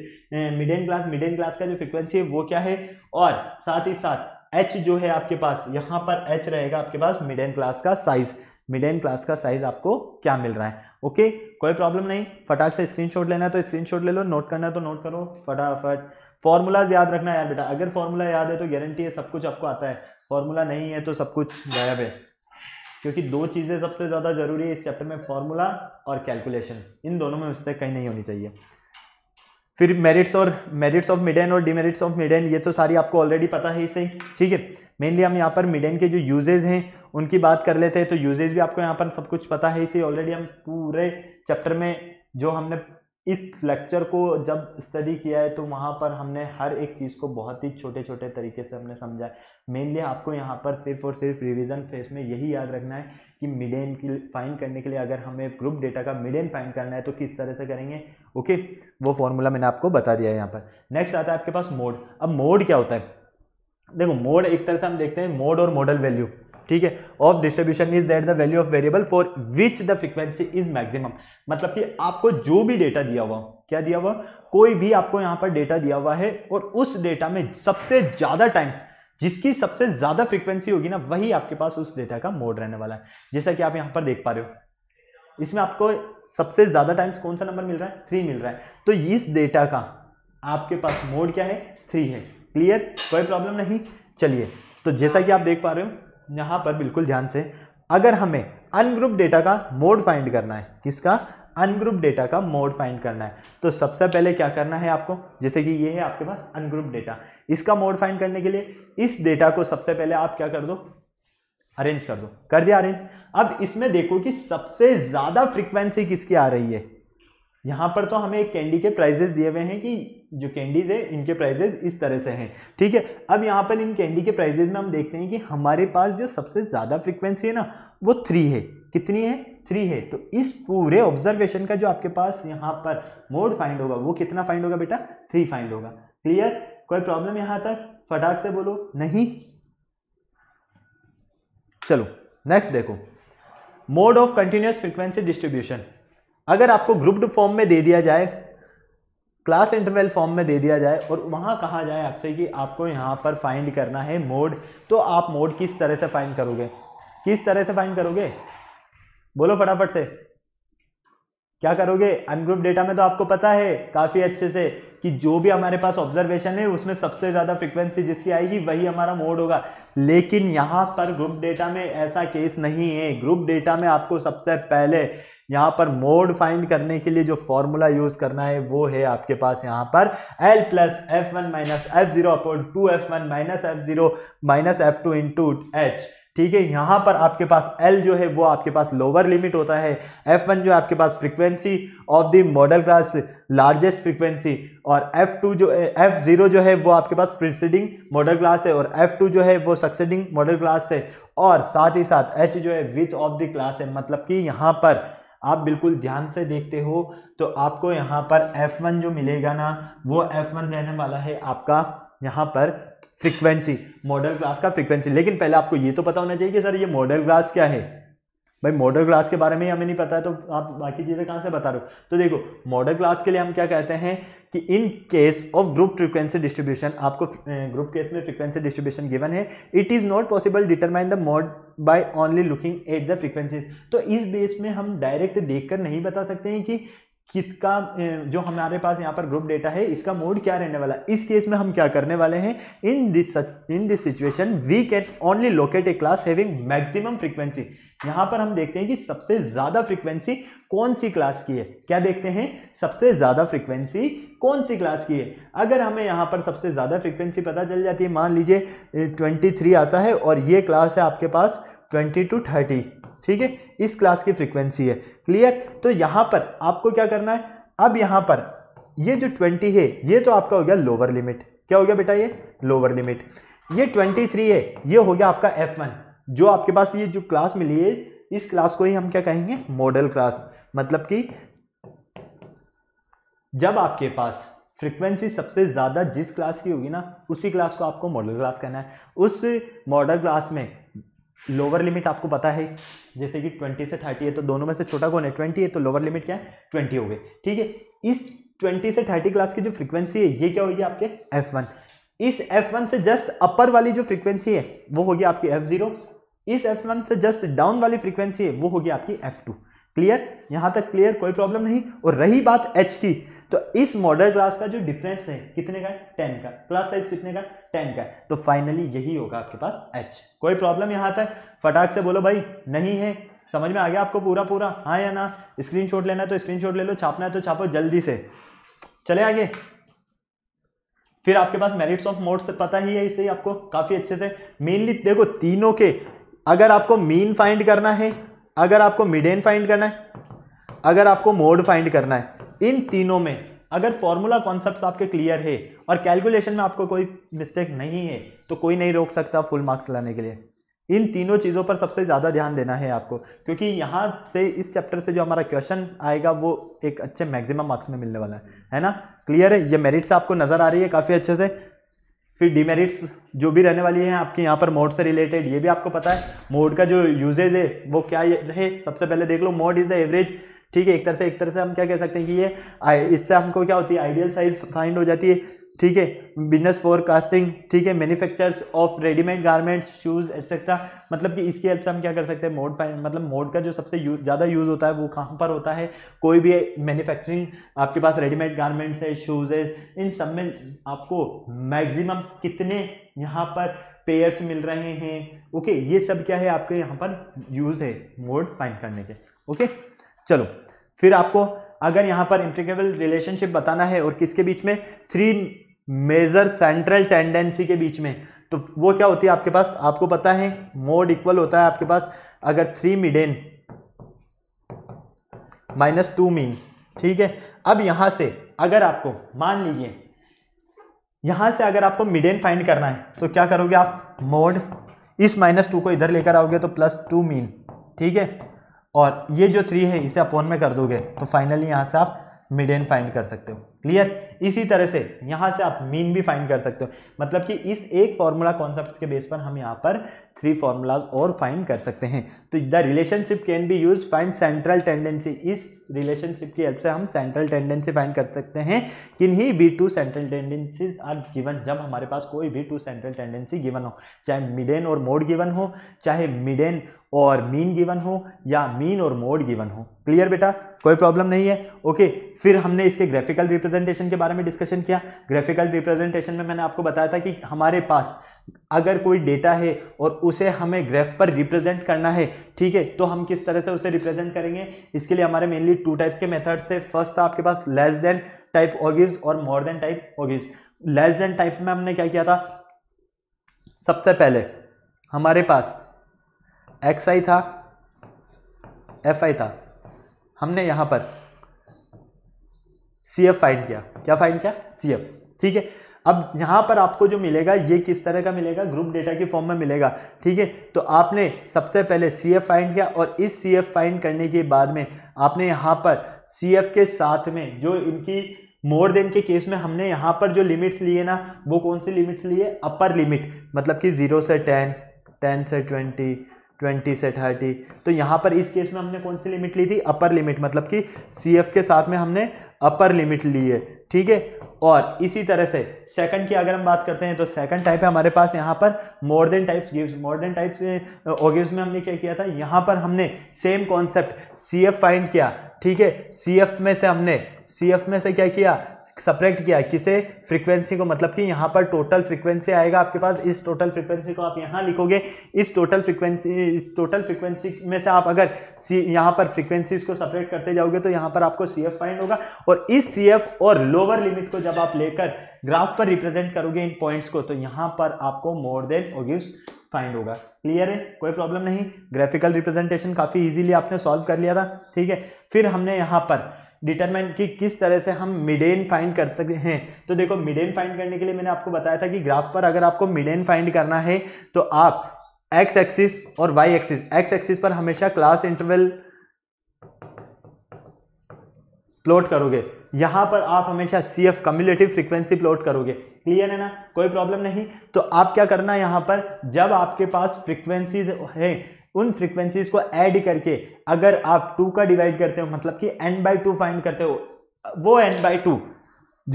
middle class middle class का जो फ्रिक्वेंसी है वो क्या है और साथ ही साथ एच जो है आपके पास यहां पर एच रहेगा आपके पास मिड एंड क्लास का साइज मिड एंड क्लास का साइज आपको क्या मिल रहा है ओके कोई प्रॉब्लम नहीं फटाक से स्क्रीनशॉट लेना है तो स्क्रीनशॉट ले लो नोट करना है तो नोट करो फटाफट फॉर्मूलाज याद रखना यार बेटा अगर फॉर्मूला याद है तो गारंटी है सब कुछ आपको आता है फॉर्मूला नहीं है तो सब कुछ गायब है क्योंकि दो चीज़ें सबसे ज़्यादा जरूरी है इस चैप्टर में फॉर्मूला और कैलकुलेशन इन दोनों में मिस्टेक कहीं नहीं होनी चाहिए फिर मेरिट्स और मेरिट्स ऑफ मिडेन और डिमेरिट्स ऑफ मिडेन ये तो सारी आपको ऑलरेडी पता है इसे ठीक है मेनली हम यहाँ पर मिडेन के जो यूजेज हैं उनकी बात कर लेते हैं तो यूजेज भी आपको यहाँ पर सब कुछ पता है इसे ऑलरेडी हम पूरे चैप्टर में जो हमने इस लेक्चर को जब स्टडी किया है तो वहाँ पर हमने हर एक चीज़ को बहुत ही छोटे छोटे तरीके से हमने समझा है मेनली आपको यहाँ पर सिर्फ और सिर्फ रिवीजन फेज में यही याद रखना है कि मिडेन की फाइन करने के लिए अगर हमें ग्रुप डेटा का मिडेन फाइन करना है तो किस तरह से करेंगे ओके वो फॉर्मूला मैंने आपको बता दिया है यहाँ पर नेक्स्ट आता है आपके पास मोड अब मोड क्या होता है देखो मोड एक तरह से हम देखते हैं मोड और मॉडल वैल्यू ठीक है of distribution is that the value of variable for which the frequency is maximum मतलब कि आपको जो भी डेटा दिया हुआ क्या दिया हुआ कोई भी आपको यहाँ पर डेटा दिया हुआ है और उस डेटा में सबसे ज़्यादा टाइम्स जिसकी सबसे ज़्यादा फ्रीक्वेंसी होगी ना वही आपके पास उस डेटा का मोड रहने वाला है जैसा कि आप यहाँ पर देख पा रहे हो इसमें आपको सबसे ज़्यादा टाइम्स कौन सा नंबर मिल रहा है थ्री मिल रहा है तो इस डेटा का आपके पास मोड क्या है थ्री है क्लियर कोई प्रॉब्लम नहीं चलिए तो जैसा कि आप देख पा रहे हो यहां पर बिल्कुल ध्यान से अगर हमें अनग्रुप डेटा का मोड फाइंड करना है किसका अनग्रुप डेटा का मोड फाइंड करना है तो सबसे पहले क्या करना है आपको जैसे कि ये है आपके पास अनग्रुप डेटा इसका मोड फाइंड करने के लिए इस डेटा को सबसे पहले आप क्या कर दो अरेंज कर दो कर दिया अरेंज अब इसमें देखो कि सबसे ज़्यादा फ्रीक्वेंसी किसकी आ रही है यहां पर तो हमें एक कैंडी के प्राइजेस दिए हुए हैं कि जो कैंडीज है इनके प्राइजेस इस तरह से हैं ठीक है अब यहां पर इन कैंडी के प्राइजेज में हम देखते हैं कि हमारे पास जो सबसे ज़्यादा फ्रिक्वेंसी है ना वो थ्री है कितनी है थ्री है तो इस पूरे ऑब्जर्वेशन का जो आपके पास यहां पर मोड फाइंड होगा वो कितना फाइंड होगा बेटा थ्री फाइंड होगा क्लियर कोई प्रॉब्लम यहां तक फटाक से बोलो नहीं चलो नेक्स्ट देखो mode of continuous frequency distribution अगर आपको ग्रुप्ड फॉर्म में दे दिया जाए क्लास इंटरवल फॉर्म में दे दिया जाए और वहाँ कहा जाए आपसे कि आपको यहाँ पर फाइंड करना है मोड तो आप मोड किस तरह से फाइंड करोगे किस तरह से फाइंड करोगे बोलो फटाफट से क्या करोगे अनग्रुप डेटा में तो आपको पता है काफ़ी अच्छे से कि जो भी हमारे पास ऑब्जर्वेशन है उसमें सबसे ज़्यादा फ्रिक्वेंसी जिसकी आएगी वही हमारा मोड होगा लेकिन यहाँ पर ग्रुप डेटा में ऐसा केस नहीं है ग्रुप डेटा में आपको सबसे पहले यहां पर मोड फाइंड करने के लिए जो फॉर्मूला यूज़ करना है वो है आपके पास यहाँ पर L plus F one minus F zero upon two F one minus F zero minus F two into H ठीक है यहां पर आपके पास एल जो है वो आपके पास लोअर लिमिट होता है एफ वन जो आपके पास frequency of the modal class largest frequency और एफ टू जो एफ जीरो जो है वो आपके पास प्रिसीडिंग मॉडल क्लास है और एफ टू जो है वो सक्सेडिंग मॉडल क्लास है और साथ ही साथ एच जो है विथ ऑफ द क्लास है मतलब कि यहाँ पर आप बिल्कुल ध्यान से देखते हो तो आपको यहाँ पर F1 जो मिलेगा ना वो F1 रहने वाला है आपका यहाँ पर फ्रीक्वेंसी मॉडल ग्रास का फ्रिक्वेंसी लेकिन पहले आपको ये तो पता होना चाहिए कि सर ये मॉडल ग्रास क्या है भाई मॉडल ग्लास के बारे में हमें नहीं पता है तो आप बाकी चीज़ें कहां से बता रहे हो तो देखो मॉडल ग्लास के लिए हम क्या कहते हैं कि in case of group frequency distribution आपको ग्रुप केस में फ्रिक्वेंसी डिस्ट्रीब्यूशन गिवन है it is not possible determine the mode by only looking at the frequency तो इस बेस में हम डायरेक्ट देखकर नहीं बता सकते हैं कि किसका जो हमारे पास यहाँ पर ग्रुप डेटा है इसका मोड क्या रहने वाला है इस केस में हम क्या करने वाले हैं in this in this situation we can only locate a class having maximum frequency यहाँ पर हम देखते हैं कि सबसे ज़्यादा फ्रीक्वेंसी कौन सी क्लास की है क्या देखते हैं सबसे ज़्यादा फ्रीक्वेंसी कौन सी क्लास की है अगर हमें यहाँ पर सबसे ज़्यादा फ्रीक्वेंसी पता चल जाती है मान लीजिए ट्वेंटी आता है और ये क्लास है आपके पास ट्वेंटी टू थर्टी ठीक है इस क्लास की फ्रीक्वेंसी है क्लियर तो यहाँ पर आपको क्या करना है अब यहाँ पर ये जो ट्वेंटी है ये तो आपका हो गया लोअर लिमिट क्या हो गया बेटा ये लोअर लिमिट ये ट्वेंटी थ्री है ये हो गया आपका एफ वन जो आपके पास ये जो क्लास मिली है इस क्लास को ही हम क्या कहेंगे मॉडल क्लास मतलब कि जब आपके पास फ्रीक्वेंसी सबसे ज़्यादा जिस क्लास की होगी ना उसी क्लास को आपको मॉडल क्लास कहना है उस मॉडल क्लास में लोअर लिमिट आपको पता है जैसे कि ट्वेंटी से थर्टी है तो दोनों में से छोटा कौन है ट्वेंटी है तो लोअर लिमिट क्या है ट्वेंटी हो गई ठीक है इस ट्वेंटी से थर्टी क्लास की जो फ्रीक्वेंसी है ये क्या होगी आपके एफ वन इस एफ वन से जस्ट अपर वाली जो फ्रीक्वेंसी है वो होगी आपकी एफ जीरो इस एफ वन से जस्ट डाउन वाली फ्रीक्वेंसी है वो होगी आपकी एफ टू क्लियर यहाँ तक क्लियर कोई प्रॉब्लम नहीं और रही बात एच की तो इस मॉडल क्लास का जो डिफरेंस है कितने का टेन का क्लास साइज कितने का टेन का तो फाइनली यही होगा आपके पास एच कोई प्रॉब्लम यहां तक फटाक से बोलो भाई नहीं है समझ में आ गया आपको पूरा पूरा हाँ या ना स्क्रीनशॉट लेना है तो स्क्रीनशॉट ले लो छापना है तो छापो जल्दी से चले आगे फिर आपके पास मेरिट्स ऑफ मोड से पता ही है इससे ही आपको काफ़ी अच्छे से मेनली देखो तीनों के अगर आपको मीन फाइंड करना है अगर आपको मिडेन फाइंड करना है अगर आपको मोड फाइंड करना है इन तीनों में अगर फॉर्मूला कॉन्सेप्ट आपके क्लियर है और कैलकुलेशन में आपको कोई मिस्टेक नहीं है तो कोई नहीं रोक सकता फुल मार्क्स लाने के लिए इन तीनों चीज़ों पर सबसे ज़्यादा ध्यान देना है आपको क्योंकि यहाँ से इस चैप्टर से जो हमारा क्वेश्चन आएगा वो एक अच्छे मैक्सिमम मार्क्स में मिलने वाला है है ना क्लियर है ये मेरिट्स आपको नज़र आ रही है काफ़ी अच्छे से फिर डिमेरिट्स जो भी रहने वाली हैं आपके यहाँ पर मोड से रिलेटेड ये भी आपको पता है मोड का जो यूजेज है वो क्या है सबसे पहले देख लो मोड इज़ द एवरेज ठीक है एक तरह से एक तरह से हम क्या कह सकते हैं कि ये इससे हमको क्या होती है आइडियल साइज फाइंड हो जाती है ठीक है बिजनेस फोरकास्टिंग ठीक है manufacturers of readymade garments shoes etcetera मतलब कि इसकी हेल्प से हम क्या कर सकते हैं मोड फाइंड मतलब मोड का जो सबसे यू, ज़्यादा यूज़ होता है वो कहाँ पर होता है कोई भी मैन्युफैक्चरिंग आपके पास रेडीमेड गारमेंट्स है शूज़ है इन सब में आपको मैक्सिमम कितने यहाँ पर पेयर्स मिल रहे हैं ओके ये सब क्या है आपके यहाँ पर यूज़ है मोड फाइन करने के ओके चलो फिर आपको अगर यहाँ पर इम्प्रिकेबल रिलेशनशिप बताना है और किसके बीच में थ्री मेजर सेंट्रल टेंडेंसी के बीच में तो वो क्या होती है आपके पास आपको पता है मोड इक्वल होता है आपके पास अगर three median minus two mean ठीक है अब यहां से अगर आपको मान लीजिए यहां से अगर आपको मिडेन फाइंड करना है तो क्या करोगे आप मोड इस माइनस टू को इधर लेकर आओगे तो प्लस टू मीन ठीक है और ये जो थ्री है इसे अपॉन में कर दोगे तो फाइनली यहाँ से आप एन फाइंड कर सकते हो क्लियर इसी तरह से यहाँ से आप मीन भी फाइंड कर सकते हो मतलब कि इस एक फार्मूला कॉन्सेप्ट के बेस पर हम यहाँ पर थ्री फार्मूलाज और फाइंड कर सकते हैं तो the relationship can be use find central tendency इस रिलेशनशिप की हेल्प से हम सेंट्रल टेंडेंसी फाइंड कर सकते हैं किन्हीं बी two central tendencies are given जब हमारे पास कोई भी टू सेंट्रल टेंडेंसी गिवन हो चाहे मिडेन और मोड गिवन हो चाहे मिडेन और मीन गिवन हो या मीन और मोड गिवन हो क्लियर बेटा कोई प्रॉब्लम नहीं है ओके फिर हमने इसके ग्राफिकल रिप्रेजेंटेशन के बारे बारे में डिस्कशन किया ग्राफिकल रिप्रेजेंटेशन में मैंने आपको बताया था कि हमारे पास अगर कोई डेटा है और उसे हमें ग्राफ पर रिप्रेजेंट करना है ठीक है तो हम किस तरह से उसे रिप्रेजेंट करेंगे इसके लिए हमारे मेनली टू टाइप्स के मेथड्स है फर्स्ट था आपके पास लेस देन टाइप ऑब्यूज और more than type ogives less than type में हमने क्या किया था सबसे पहले हमारे पास एक्स आई था एफ आई था हमने यहां पर सी एफ फाइन किया क्या फाइन किया सी एफ ठीक है अब यहाँ पर आपको जो मिलेगा ये किस तरह का मिलेगा ग्रुप डेटा के फॉर्म में मिलेगा ठीक है तो आपने सबसे पहले सी एफ फाइन किया और इस सी एफ फाइन करने के बाद में आपने यहाँ पर सी एफ के साथ में जो इनकी मोर देन के केस में हमने यहाँ पर जो लिमिट्स लिए ना वो कौन सी लिमिट्स लिए अपर लिमिट मतलब कि जीरो से टेन टेन से ट्वेंटी ट्वेंटी से थर्टी तो यहाँ पर इस केस में हमने कौन सी लिमिट ली थी अपर लिमिट मतलब कि सी के साथ में हमने अपर लिमिट ली है ठीक है और इसी तरह से सेकंड की अगर हम बात करते हैं तो सेकंड टाइप है हमारे पास यहाँ पर more than types ogives more than types ogives में हमने क्या किया था यहाँ पर हमने same concept C F find किया ठीक है सी एफ में से हमने सी एफ में से क्या किया सपरेक्ट किया किसे फ्रीक्वेंसी को मतलब कि यहाँ पर टोटल फ्रीक्वेंसी आएगा आपके पास इस टोटल फ्रीक्वेंसी को आप यहाँ लिखोगे इस टोटल फ्रीक्वेंसी इस टोटल फ्रीक्वेंसी में से आप अगर सी यहाँ पर फ्रीक्वेंसीज को सपरेट करते जाओगे तो यहाँ पर आपको सी एफ फाइंड होगा और इस सी एफ और लोअर लिमिट को जब आप लेकर ग्राफ पर रिप्रेजेंट करोगे इन पॉइंट्स को तो यहाँ पर आपको मोर देन ओगिस्ट फाइंड होगा क्लियर है कोई प्रॉब्लम नहीं ग्राफिकल रिप्रेजेंटेशन काफ़ी ईजिली आपने सॉल्व कर लिया था ठीक है फिर हमने यहाँ पर डिटरमाइन कि किस तरह से हम मिडेन फाइंड कर सकते हैं तो देखो मिडेन फाइंड करने के लिए मैंने आपको बताया था कि ग्राफ पर अगर आपको मिडेन फाइंड करना है तो आप एक्स एक्सिस और वाई एक्सिस एक्स एक्सिस पर हमेशा क्लास इंटरवल प्लॉट करोगे यहां पर आप हमेशा C F cumulative frequency plot करोगे क्लियर है ना कोई प्रॉब्लम नहीं तो आप क्या करना यहां पर जब आपके पास फ्रिक्वेंसी है उन फ्रीक्वेंसीज को ऐड करके अगर आप टू का डिवाइड करते हो मतलब कि एन बाई टू फाइंड करते हो वो एन बाई टू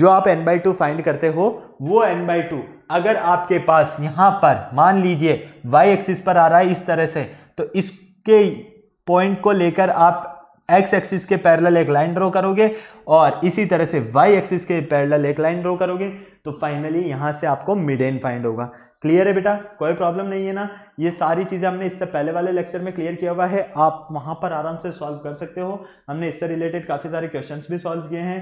जो आप एन बाई टू फाइंड करते हो वो एन बाई टू अगर आपके पास यहाँ पर मान लीजिए वाई एक्सिस पर आ रहा है इस तरह से तो इसके पॉइंट को लेकर आप एक्स एक्सिस के पैरेलल एक लाइन ड्रॉ करोगे और इसी तरह से वाई एक्सिस के पैरेलल एक लाइन ड्रॉ करोगे तो फाइनली यहाँ से आपको मिडेन फाइंड होगा क्लियर है बेटा कोई प्रॉब्लम नहीं है ना ये सारी चीज़ें हमने इससे पहले वाले लेक्चर में क्लियर किया हुआ है आप वहाँ पर आराम से सॉल्व कर सकते हो हमने इससे रिलेटेड काफ़ी सारे क्वेश्चन भी सॉल्व किए हैं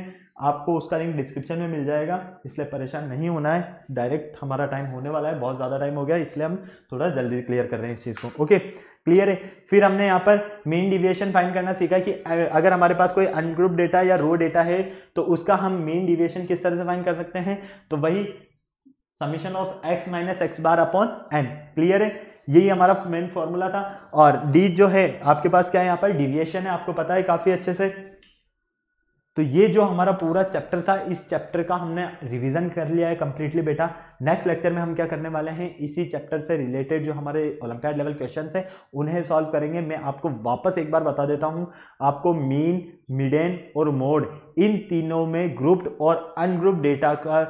आपको उसका लिंक डिस्क्रिप्शन में मिल जाएगा इसलिए परेशान नहीं होना है डायरेक्ट हमारा टाइम होने वाला है बहुत ज़्यादा टाइम हो गया इसलिए हम थोड़ा जल्दी क्लियर कर रहे हैं इस चीज़ को ओके क्लियर है फिर हमने यहाँ पर मेन डिविएशन फाइंड करना सीखा कि अगर हमारे पास कोई अनग्रुप डेटा या रो डेटा है तो उसका हम मेन डिविएशन किस तरह से फाइंड कर सकते हैं तो वही summation of X minus X bar upon N clear है यही हमारा मेन फॉर्मूला था और डी जो है आपके पास क्या है यहाँ पर डिविएशन है आपको पता है काफ़ी अच्छे से तो ये जो हमारा पूरा चैप्टर था इस चैप्टर का हमने रिवीजन कर लिया है कंप्लीटली बेटा नेक्स्ट लेक्चर में हम क्या करने वाले हैं इसी चैप्टर से रिलेटेड जो हमारे ओलंपियाड लेवल क्वेश्चन हैं उन्हें सॉल्व करेंगे मैं आपको वापस एक बार बता देता हूँ आपको मीन मिडेन और मोड इन तीनों में ग्रुप्ड और अनग्रुप डेटा का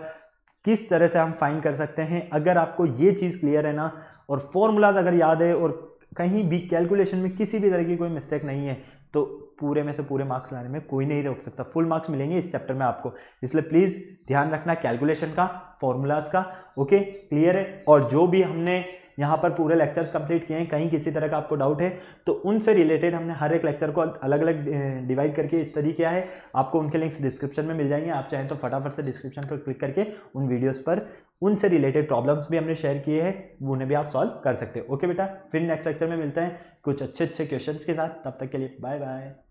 किस तरह से हम फाइन कर सकते हैं अगर आपको ये चीज़ क्लियर है ना और फॉर्मूलाज अगर याद है और कहीं भी कैलकुलेशन में किसी भी तरह की कोई मिस्टेक नहीं है तो पूरे में से पूरे मार्क्स लाने में कोई नहीं रोक सकता फुल मार्क्स मिलेंगे इस चैप्टर में आपको इसलिए प्लीज़ ध्यान रखना कैलकुलेशन का फॉर्मूलाज का ओके क्लियर है और जो भी हमने यहाँ पर पूरे लेक्चर्स कंप्लीट किए हैं कहीं किसी तरह का आपको डाउट है तो उनसे रिलेटेड हमने हर एक लेक्चर को अलग अलग डिवाइड करके स्टडी किया है आपको उनके लिंक्स डिस्क्रिप्शन में मिल जाएंगे आप चाहें तो फटाफट से डिस्क्रिप्शन पर क्लिक करके उन वीडियोज़ पर उनसे रिलेटेड प्रॉब्लम्स भी हमने शेयर किए हैं उन्हें भी आप सॉल्व कर सकते हैं ओके बेटा फिर नेक्स्ट लेक्चर में मिलते हैं कुछ अच्छे अच्छे क्वेश्चन के साथ तब तक के लिए बाय बाय